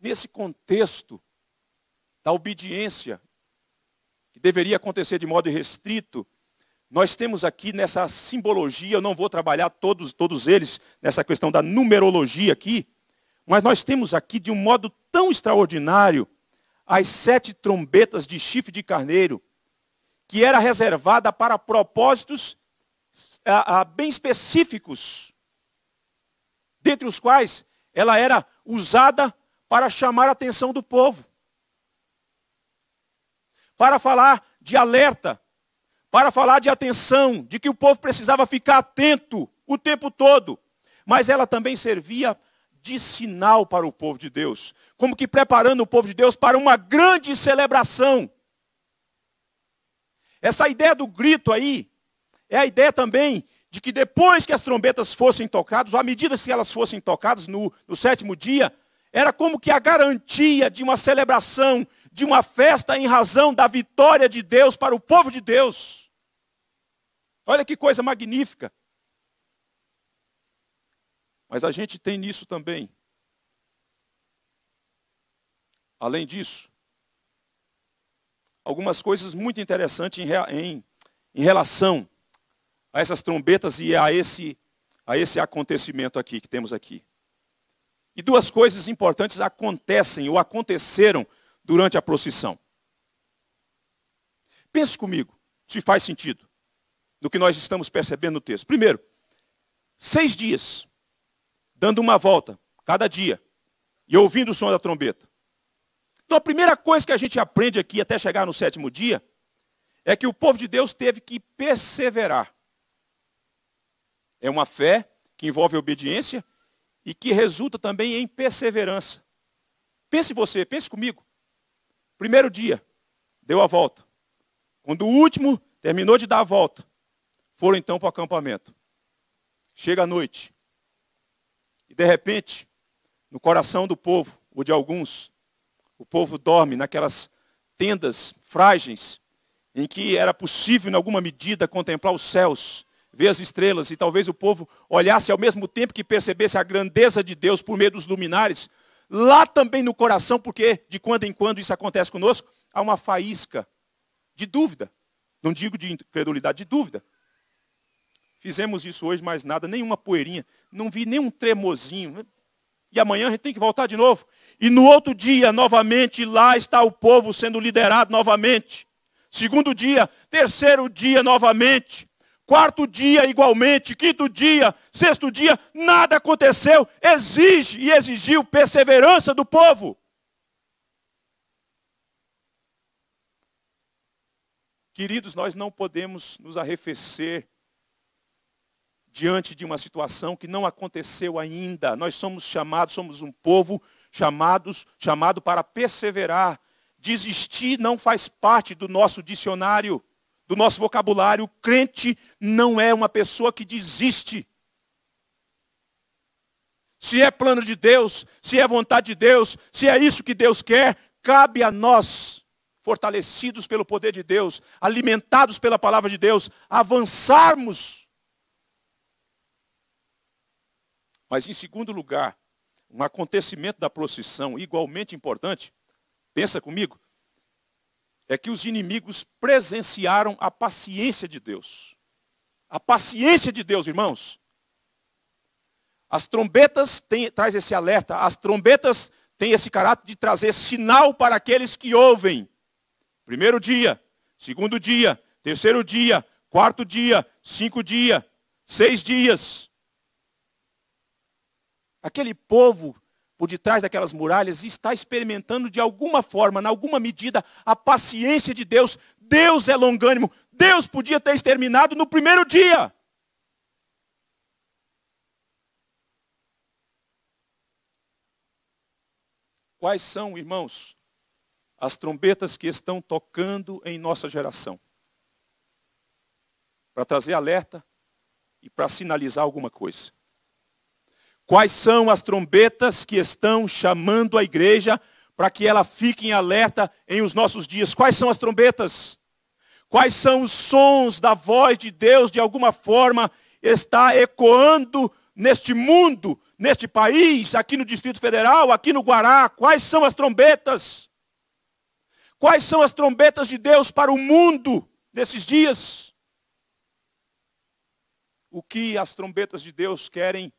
Nesse contexto da obediência deveria acontecer de modo restrito, nós temos aqui nessa simbologia, eu não vou trabalhar todos, todos eles nessa questão da numerologia aqui, mas nós temos aqui de um modo tão extraordinário as sete trombetas de chifre de carneiro, que era reservada para propósitos a, a, bem específicos, dentre os quais ela era usada para chamar a atenção do povo para falar de alerta, para falar de atenção, de que o povo precisava ficar atento o tempo todo. Mas ela também servia de sinal para o povo de Deus, como que preparando o povo de Deus para uma grande celebração. Essa ideia do grito aí é a ideia também de que depois que as trombetas fossem tocadas, ou à medida que elas fossem tocadas no, no sétimo dia, era como que a garantia de uma celebração, de uma festa em razão da vitória de Deus para o povo de Deus. Olha que coisa magnífica. Mas a gente tem nisso também. Além disso, algumas coisas muito interessantes em, em, em relação a essas trombetas e a esse, a esse acontecimento aqui que temos aqui. E duas coisas importantes acontecem ou aconteceram durante a procissão. Pense comigo, se faz sentido, do que nós estamos percebendo no texto. Primeiro, seis dias, dando uma volta, cada dia, e ouvindo o som da trombeta. Então a primeira coisa que a gente aprende aqui até chegar no sétimo dia é que o povo de Deus teve que perseverar. É uma fé que envolve obediência e que resulta também em perseverança. Pense você, pense comigo. Primeiro dia, deu a volta. Quando o último terminou de dar a volta, foram então para o acampamento. Chega a noite. E de repente, no coração do povo, ou de alguns, o povo dorme naquelas tendas frágeis em que era possível, em alguma medida, contemplar os céus, ver as estrelas, e talvez o povo olhasse ao mesmo tempo que percebesse a grandeza de Deus por meio dos luminares, lá também no coração, porque de quando em quando isso acontece conosco, há uma faísca de dúvida. Não digo de incredulidade, de dúvida. Fizemos isso hoje, mais nada, nenhuma poeirinha, não vi nenhum tremozinho. E amanhã a gente tem que voltar de novo. E no outro dia, novamente, lá está o povo sendo liderado novamente. Segundo dia, terceiro dia, novamente quarto dia igualmente, quinto dia, sexto dia, nada aconteceu. Exige e exigiu perseverança do povo. Queridos, nós não podemos nos arrefecer diante de uma situação que não aconteceu ainda. Nós somos chamados, somos um povo chamados, chamado para perseverar. Desistir não faz parte do nosso dicionário do nosso vocabulário, o crente não é uma pessoa que desiste. Se é plano de Deus, se é vontade de Deus, se é isso que Deus quer, cabe a nós, fortalecidos pelo poder de Deus, alimentados pela palavra de Deus, avançarmos. Mas em segundo lugar, um acontecimento da procissão igualmente importante, pensa comigo, é que os inimigos presenciaram a paciência de Deus. A paciência de Deus, irmãos. As trombetas têm, traz esse alerta, as trombetas têm esse caráter de trazer sinal para aqueles que ouvem. Primeiro dia, segundo dia, terceiro dia, quarto dia, cinco dias, seis dias. Aquele povo por detrás daquelas muralhas está experimentando de alguma forma, em alguma medida, a paciência de Deus. Deus é longânimo. Deus podia ter exterminado no primeiro dia. Quais são, irmãos, as trombetas que estão tocando em nossa geração? Para trazer alerta e para sinalizar alguma coisa. Quais são as trombetas que estão chamando a igreja para que ela fique em alerta em os nossos dias? Quais são as trombetas? Quais são os sons da voz de Deus de alguma forma está ecoando neste mundo, neste país, aqui no Distrito Federal, aqui no Guará? Quais são as trombetas? Quais são as trombetas de Deus para o mundo nesses dias? O que as trombetas de Deus querem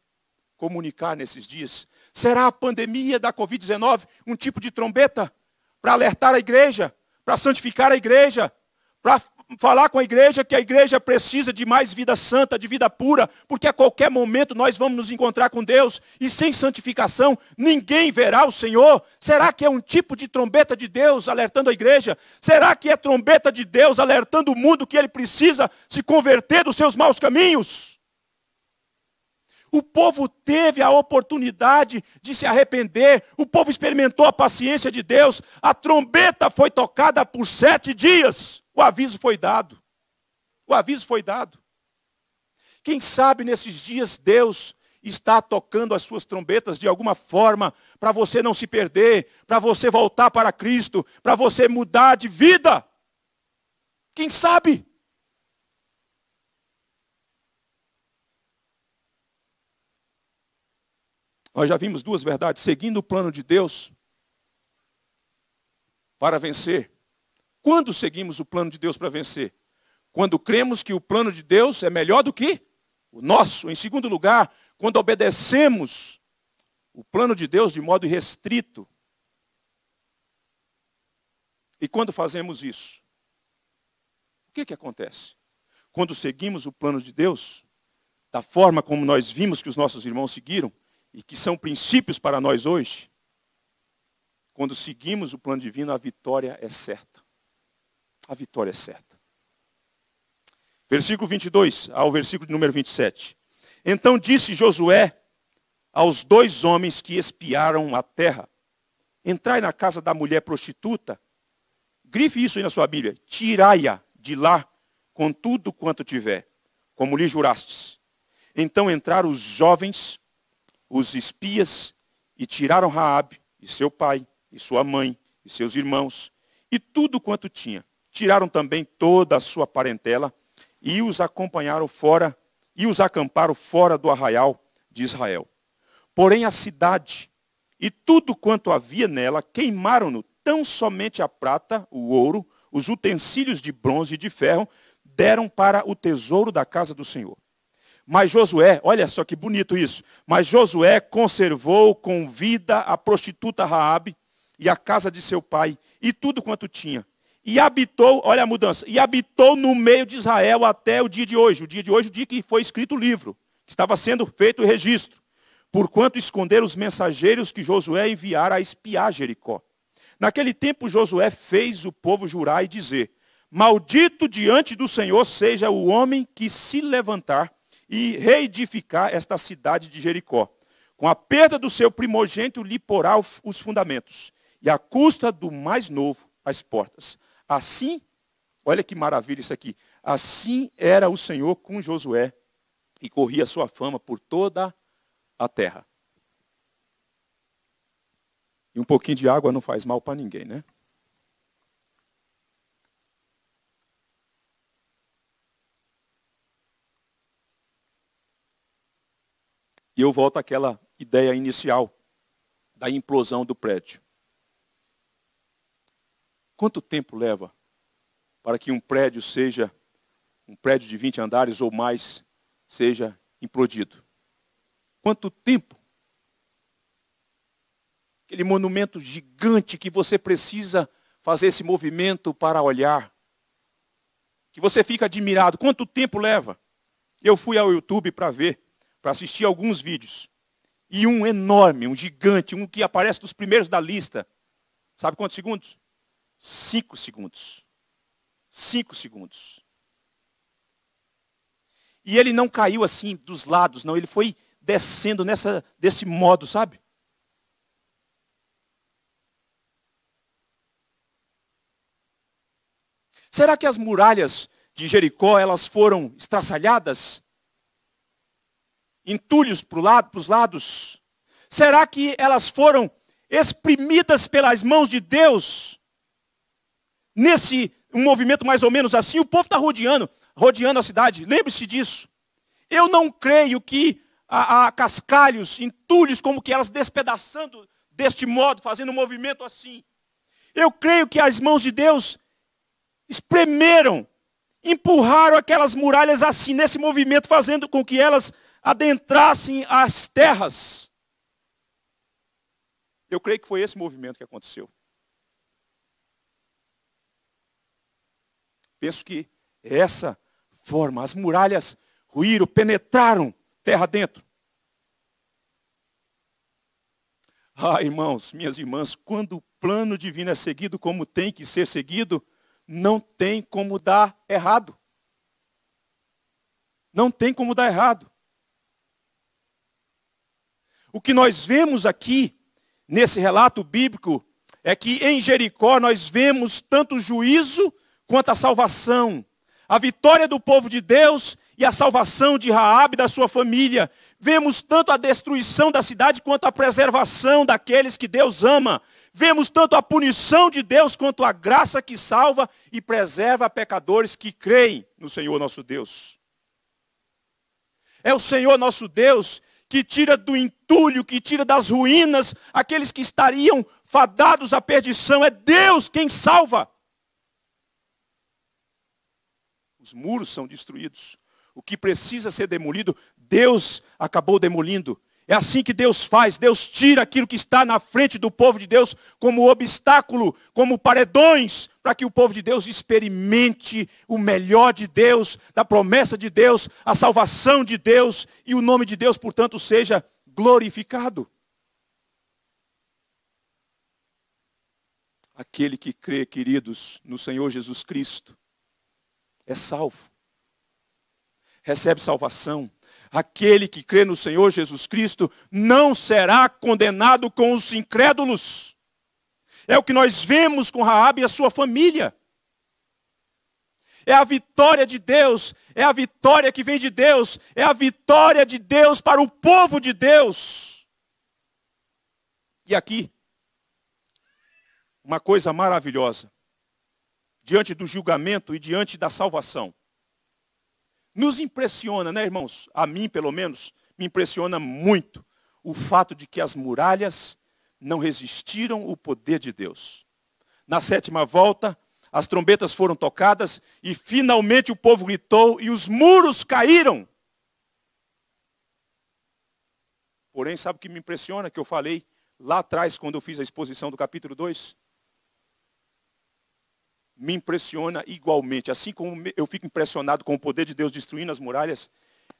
comunicar nesses dias. Será a pandemia da Covid-19 um tipo de trombeta para alertar a igreja, para santificar a igreja, para falar com a igreja que a igreja precisa de mais vida santa, de vida pura, porque a qualquer momento nós vamos nos encontrar com Deus e sem santificação ninguém verá o Senhor. Será que é um tipo de trombeta de Deus alertando a igreja? Será que é trombeta de Deus alertando o mundo que ele precisa se converter dos seus maus caminhos? O povo teve a oportunidade de se arrepender, o povo experimentou a paciência de Deus, a trombeta foi tocada por sete dias, o aviso foi dado. O aviso foi dado. Quem sabe nesses dias Deus está tocando as suas trombetas de alguma forma para você não se perder, para você voltar para Cristo, para você mudar de vida. Quem sabe? Nós já vimos duas verdades, seguindo o plano de Deus para vencer. Quando seguimos o plano de Deus para vencer? Quando cremos que o plano de Deus é melhor do que o nosso. Em segundo lugar, quando obedecemos o plano de Deus de modo restrito. E quando fazemos isso? O que, que acontece? Quando seguimos o plano de Deus, da forma como nós vimos que os nossos irmãos seguiram, e que são princípios para nós hoje, quando seguimos o plano divino, a vitória é certa. A vitória é certa. Versículo 22 ao versículo de número 27. Então disse Josué aos dois homens que espiaram a terra: Entrai na casa da mulher prostituta, grife isso aí na sua Bíblia, tirai-a de lá com tudo quanto tiver, como lhe jurastes. Então entraram os jovens os espias e tiraram Raabe e seu pai e sua mãe e seus irmãos e tudo quanto tinha. Tiraram também toda a sua parentela e os acompanharam fora e os acamparam fora do arraial de Israel. Porém a cidade e tudo quanto havia nela queimaram-no tão somente a prata, o ouro, os utensílios de bronze e de ferro deram para o tesouro da casa do Senhor. Mas Josué, olha só que bonito isso. Mas Josué conservou com vida a prostituta Raabe e a casa de seu pai e tudo quanto tinha. E habitou, olha a mudança, e habitou no meio de Israel até o dia de hoje. O dia de hoje, o dia que foi escrito o livro, que estava sendo feito o registro. Porquanto esconder os mensageiros que Josué enviara a espiar Jericó. Naquele tempo Josué fez o povo jurar e dizer: Maldito diante do Senhor seja o homem que se levantar e reedificar esta cidade de Jericó. Com a perda do seu primogênito, lhe porá os fundamentos, e à custa do mais novo, as portas. Assim, olha que maravilha isso aqui. Assim era o Senhor com Josué, e corria sua fama por toda a terra. E um pouquinho de água não faz mal para ninguém, né? E eu volto àquela ideia inicial da implosão do prédio. Quanto tempo leva para que um prédio seja, um prédio de 20 andares ou mais, seja implodido? Quanto tempo? Aquele monumento gigante que você precisa fazer esse movimento para olhar, que você fica admirado. Quanto tempo leva? Eu fui ao YouTube para ver para assistir alguns vídeos. E um enorme, um gigante, um que aparece dos primeiros da lista. Sabe quantos segundos? Cinco segundos. Cinco segundos. E ele não caiu assim dos lados, não. Ele foi descendo nessa, desse modo, sabe? Será que as muralhas de Jericó elas foram estraçalhadas? entulhos para lado, os lados? Será que elas foram exprimidas pelas mãos de Deus? Nesse movimento mais ou menos assim, o povo está rodeando, rodeando a cidade. Lembre-se disso. Eu não creio que a, a cascalhos, entulhos, como que elas despedaçando deste modo, fazendo um movimento assim. Eu creio que as mãos de Deus espremeram, empurraram aquelas muralhas assim, nesse movimento, fazendo com que elas adentrassem as terras. Eu creio que foi esse movimento que aconteceu. Penso que é essa forma, as muralhas ruíram, penetraram terra dentro. Ah, irmãos, minhas irmãs, quando o plano divino é seguido como tem que ser seguido, não tem como dar errado. Não tem como dar errado. O que nós vemos aqui, nesse relato bíblico, é que em Jericó nós vemos tanto o juízo quanto a salvação. A vitória do povo de Deus e a salvação de Raabe e da sua família. Vemos tanto a destruição da cidade quanto a preservação daqueles que Deus ama. Vemos tanto a punição de Deus quanto a graça que salva e preserva pecadores que creem no Senhor nosso Deus. É o Senhor nosso Deus que tira do entulho, que tira das ruínas aqueles que estariam fadados à perdição. É Deus quem salva. Os muros são destruídos. O que precisa ser demolido, Deus acabou demolindo. É assim que Deus faz. Deus tira aquilo que está na frente do povo de Deus como obstáculo, como paredões, para que o povo de Deus experimente o melhor de Deus, da promessa de Deus, a salvação de Deus e o nome de Deus, portanto, seja glorificado. Aquele que crê, queridos, no Senhor Jesus Cristo, é salvo, recebe salvação Aquele que crê no Senhor Jesus Cristo não será condenado com os incrédulos. É o que nós vemos com Raabe e a sua família. É a vitória de Deus, é a vitória que vem de Deus, é a vitória de Deus para o povo de Deus. E aqui, uma coisa maravilhosa. Diante do julgamento e diante da salvação, nos impressiona, né, irmãos? A mim, pelo menos, me impressiona muito o fato de que as muralhas não resistiram o poder de Deus. Na sétima volta, as trombetas foram tocadas e finalmente o povo gritou e os muros caíram. Porém, sabe o que me impressiona? Que eu falei lá atrás, quando eu fiz a exposição do capítulo 2? me impressiona igualmente. Assim como eu fico impressionado com o poder de Deus destruindo as muralhas,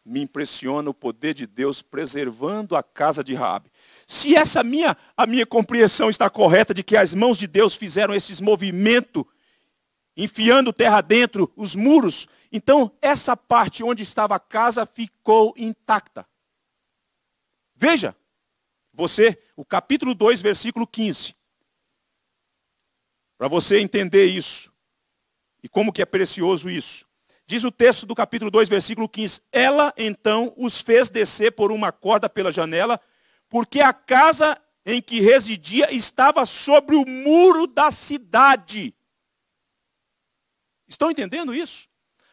me impressiona o poder de Deus preservando a casa de Raabe. Se essa minha a minha compreensão está correta de que as mãos de Deus fizeram esses movimentos enfiando terra dentro os muros, então essa parte onde estava a casa ficou intacta. Veja, você, o capítulo 2, versículo 15. Para você entender isso. E como que é precioso isso. Diz o texto do capítulo 2, versículo 15: Ela então os fez descer por uma corda pela janela, porque a casa em que residia estava sobre o muro da cidade. Estão entendendo isso?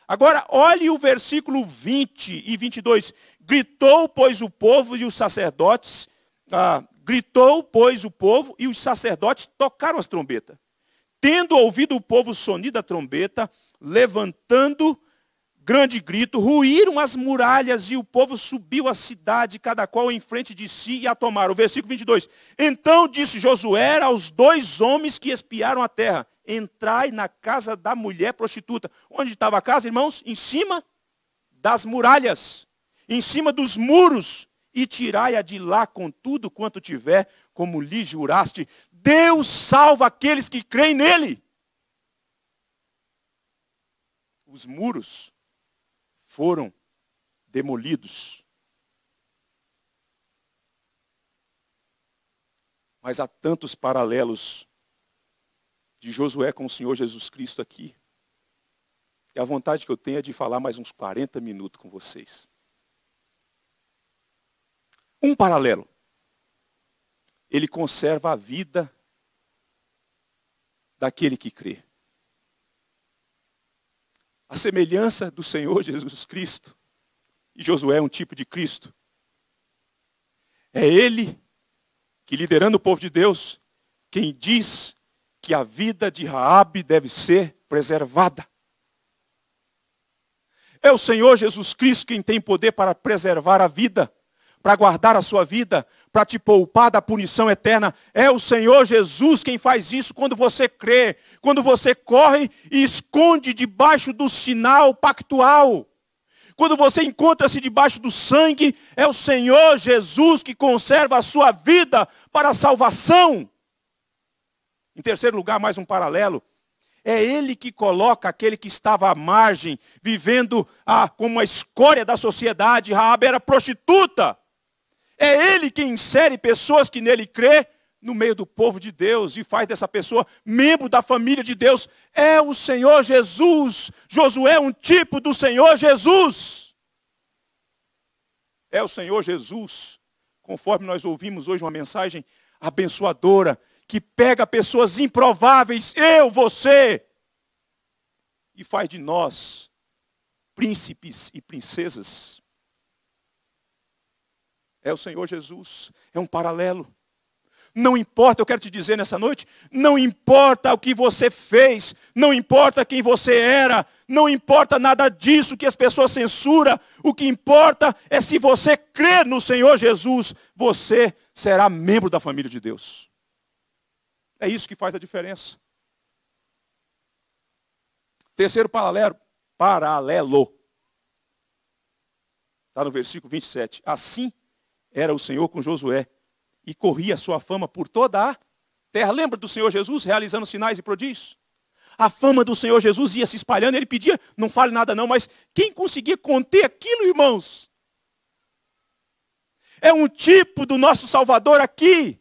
Agora, olhe o versículo 20 e 22. Gritou, pois, o povo e os sacerdotes. Ah, gritou, pois, o povo e os sacerdotes tocaram as trombetas. Tendo ouvido o povo o sonido da trombeta, levantando grande grito, ruíram as muralhas e o povo subiu à cidade, cada qual em frente de si, e a tomaram. O versículo 22. Então disse Josué aos dois homens que espiaram a terra: Entrai na casa da mulher prostituta. Onde estava a casa, irmãos? Em cima das muralhas, em cima dos muros, e tirai-a de lá com tudo quanto tiver, como lhe juraste. Deus salva aqueles que creem nele. Os muros foram demolidos. Mas há tantos paralelos de Josué com o Senhor Jesus Cristo aqui. E a vontade que eu tenho é de falar mais uns 40 minutos com vocês. Um paralelo ele conserva a vida daquele que crê. A semelhança do Senhor Jesus Cristo, e Josué é um tipo de Cristo, é ele que, liderando o povo de Deus, quem diz que a vida de Raabe deve ser preservada. É o Senhor Jesus Cristo quem tem poder para preservar a vida para guardar a sua vida, para te poupar da punição eterna. É o Senhor Jesus quem faz isso quando você crê, quando você corre e esconde debaixo do sinal pactual. Quando você encontra-se debaixo do sangue, é o Senhor Jesus que conserva a sua vida para a salvação. Em terceiro lugar, mais um paralelo. É ele que coloca aquele que estava à margem, vivendo a, ah, como a escória da sociedade. Raab era prostituta. É ele quem insere pessoas que nele crê no meio do povo de Deus e faz dessa pessoa membro da família de Deus. É o Senhor Jesus. Josué é um tipo do Senhor Jesus. É o Senhor Jesus. Conforme nós ouvimos hoje uma mensagem abençoadora que pega pessoas improváveis, eu, você, e faz de nós príncipes e princesas é o Senhor Jesus. É um paralelo. Não importa, eu quero te dizer nessa noite, não importa o que você fez, não importa quem você era, não importa nada disso que as pessoas censuram, o que importa é se você crê no Senhor Jesus, você será membro da família de Deus. É isso que faz a diferença. Terceiro paralelo, paralelo. Está no versículo 27. Assim era o Senhor com Josué e corria sua fama por toda a terra. Lembra do Senhor Jesus realizando sinais e prodígios? A fama do Senhor Jesus ia se espalhando, ele pedia, não fale nada não, mas quem conseguia conter aquilo, irmãos? É um tipo do nosso Salvador aqui.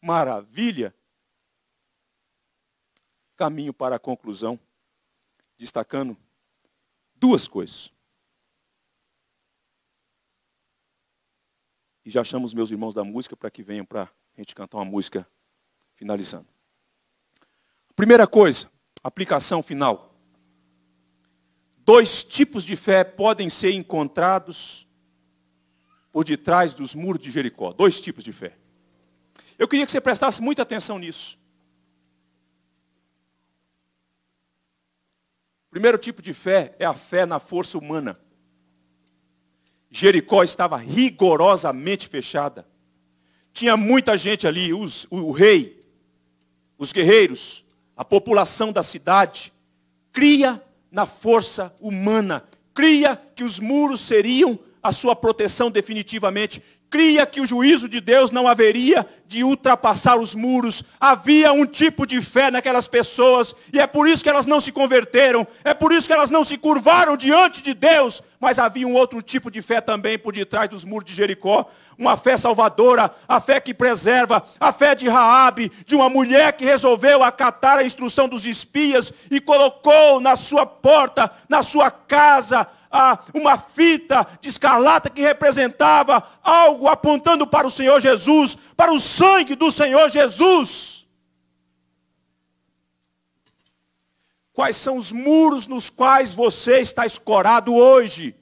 Maravilha! Caminho para a conclusão, destacando duas coisas. E já chamo os meus irmãos da música para que venham para a gente cantar uma música finalizando. Primeira coisa, aplicação final. Dois tipos de fé podem ser encontrados por detrás dos muros de Jericó. Dois tipos de fé. Eu queria que você prestasse muita atenção nisso. O primeiro tipo de fé é a fé na força humana. Jericó estava rigorosamente fechada. Tinha muita gente ali, os, o, o rei, os guerreiros, a população da cidade, cria na força humana, cria que os muros seriam a sua proteção definitivamente, cria que o juízo de Deus não haveria de ultrapassar os muros. Havia um tipo de fé naquelas pessoas, e é por isso que elas não se converteram, é por isso que elas não se curvaram diante de Deus, mas havia um outro tipo de fé também por detrás dos muros de Jericó, uma fé salvadora, a fé que preserva, a fé de Raabe, de uma mulher que resolveu acatar a instrução dos espias e colocou na sua porta, na sua casa, uma fita de escarlata que representava algo apontando para o Senhor Jesus, para o sangue do Senhor Jesus. Quais são os muros nos quais você está escorado hoje?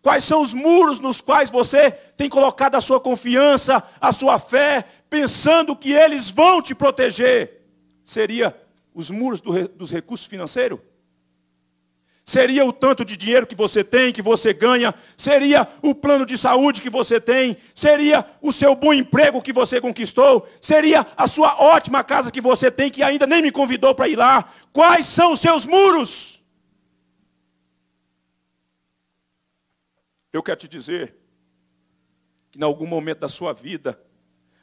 Quais são os muros nos quais você tem colocado a sua confiança, a sua fé, pensando que eles vão te proteger? Seria os muros do, dos recursos financeiros? Seria o tanto de dinheiro que você tem, que você ganha, seria o plano de saúde que você tem, seria o seu bom emprego que você conquistou, seria a sua ótima casa que você tem, que ainda nem me convidou para ir lá. Quais são os seus muros? Eu quero te dizer que em algum momento da sua vida,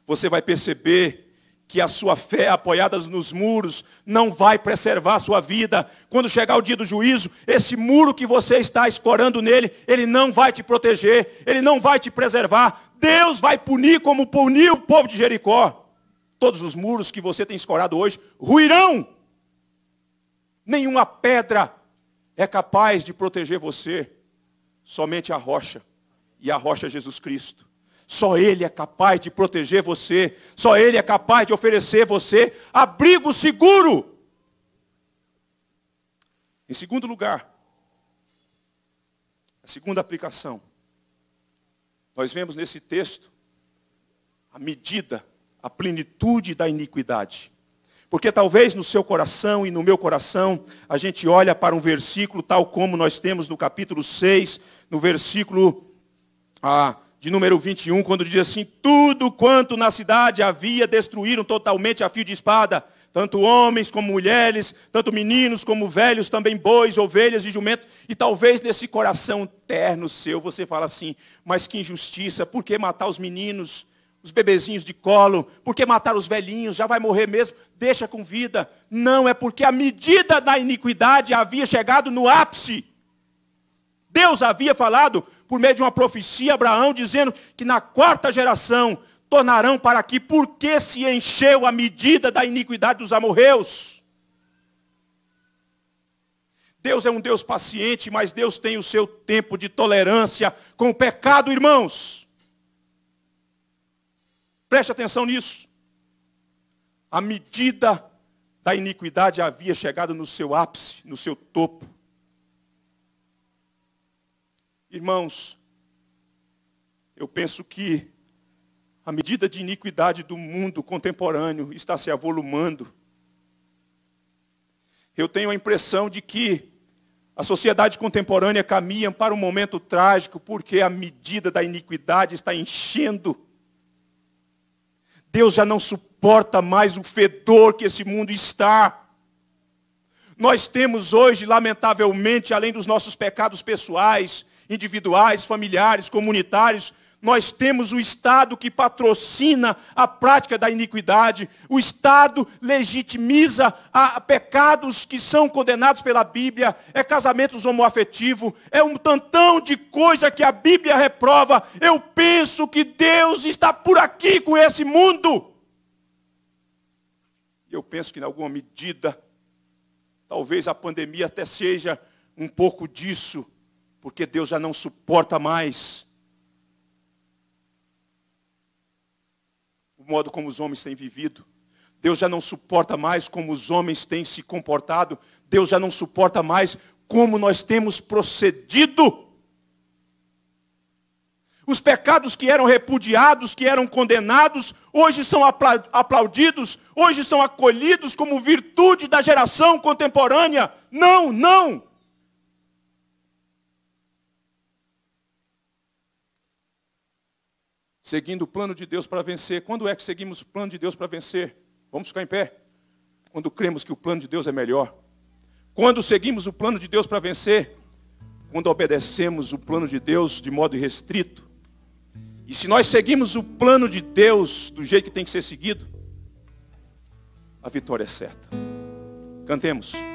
você vai perceber que a sua fé, apoiada nos muros, não vai preservar a sua vida. Quando chegar o dia do juízo, esse muro que você está escorando nele, ele não vai te proteger, ele não vai te preservar. Deus vai punir como puniu o povo de Jericó. Todos os muros que você tem escorado hoje ruirão. Nenhuma pedra é capaz de proteger você, somente a rocha. E a rocha é Jesus Cristo. Só Ele é capaz de proteger você, só Ele é capaz de oferecer você abrigo seguro. Em segundo lugar, a segunda aplicação, nós vemos nesse texto a medida, a plenitude da iniquidade. Porque talvez no seu coração e no meu coração a gente olha para um versículo tal como nós temos no capítulo 6, no versículo ah, de número 21, quando diz assim: Tudo quanto na cidade havia destruíram totalmente a fio de espada, tanto homens como mulheres, tanto meninos como velhos, também bois, ovelhas e jumentos. E talvez nesse coração terno seu você fala assim: Mas que injustiça, por que matar os meninos? Os bebezinhos de colo, por que matar os velhinhos? Já vai morrer mesmo, deixa com vida. Não, é porque a medida da iniquidade havia chegado no ápice. Deus havia falado: por meio de uma profecia, Abraão, dizendo que na quarta geração tornarão para aqui, porque se encheu a medida da iniquidade dos amorreus. Deus é um Deus paciente, mas Deus tem o seu tempo de tolerância com o pecado, irmãos. Preste atenção nisso. A medida da iniquidade havia chegado no seu ápice, no seu topo. Irmãos, eu penso que a medida de iniquidade do mundo contemporâneo está se avolumando. Eu tenho a impressão de que a sociedade contemporânea caminha para um momento trágico porque a medida da iniquidade está enchendo. Deus já não suporta mais o fedor que esse mundo está. Nós temos hoje, lamentavelmente, além dos nossos pecados pessoais, individuais, familiares, comunitários. Nós temos o Estado que patrocina a prática da iniquidade, o Estado legitimiza a pecados que são condenados pela Bíblia, é casamentos homoafetivos, é um tantão de coisa que a Bíblia reprova. Eu penso que Deus está por aqui com esse mundo. eu penso que, em alguma medida, talvez a pandemia até seja um pouco disso porque Deus já não suporta mais o modo como os homens têm vivido. Deus já não suporta mais como os homens têm se comportado. Deus já não suporta mais como nós temos procedido. Os pecados que eram repudiados, que eram condenados, hoje são aplaudidos, hoje são acolhidos como virtude da geração contemporânea. Não, não! seguindo o plano de Deus para vencer. Quando é que seguimos o plano de Deus para vencer? Vamos ficar em pé? Quando cremos que o plano de Deus é melhor. Quando seguimos o plano de Deus para vencer? Quando obedecemos o plano de Deus de modo irrestrito. E se nós seguimos o plano de Deus do jeito que tem que ser seguido, a vitória é certa. Cantemos.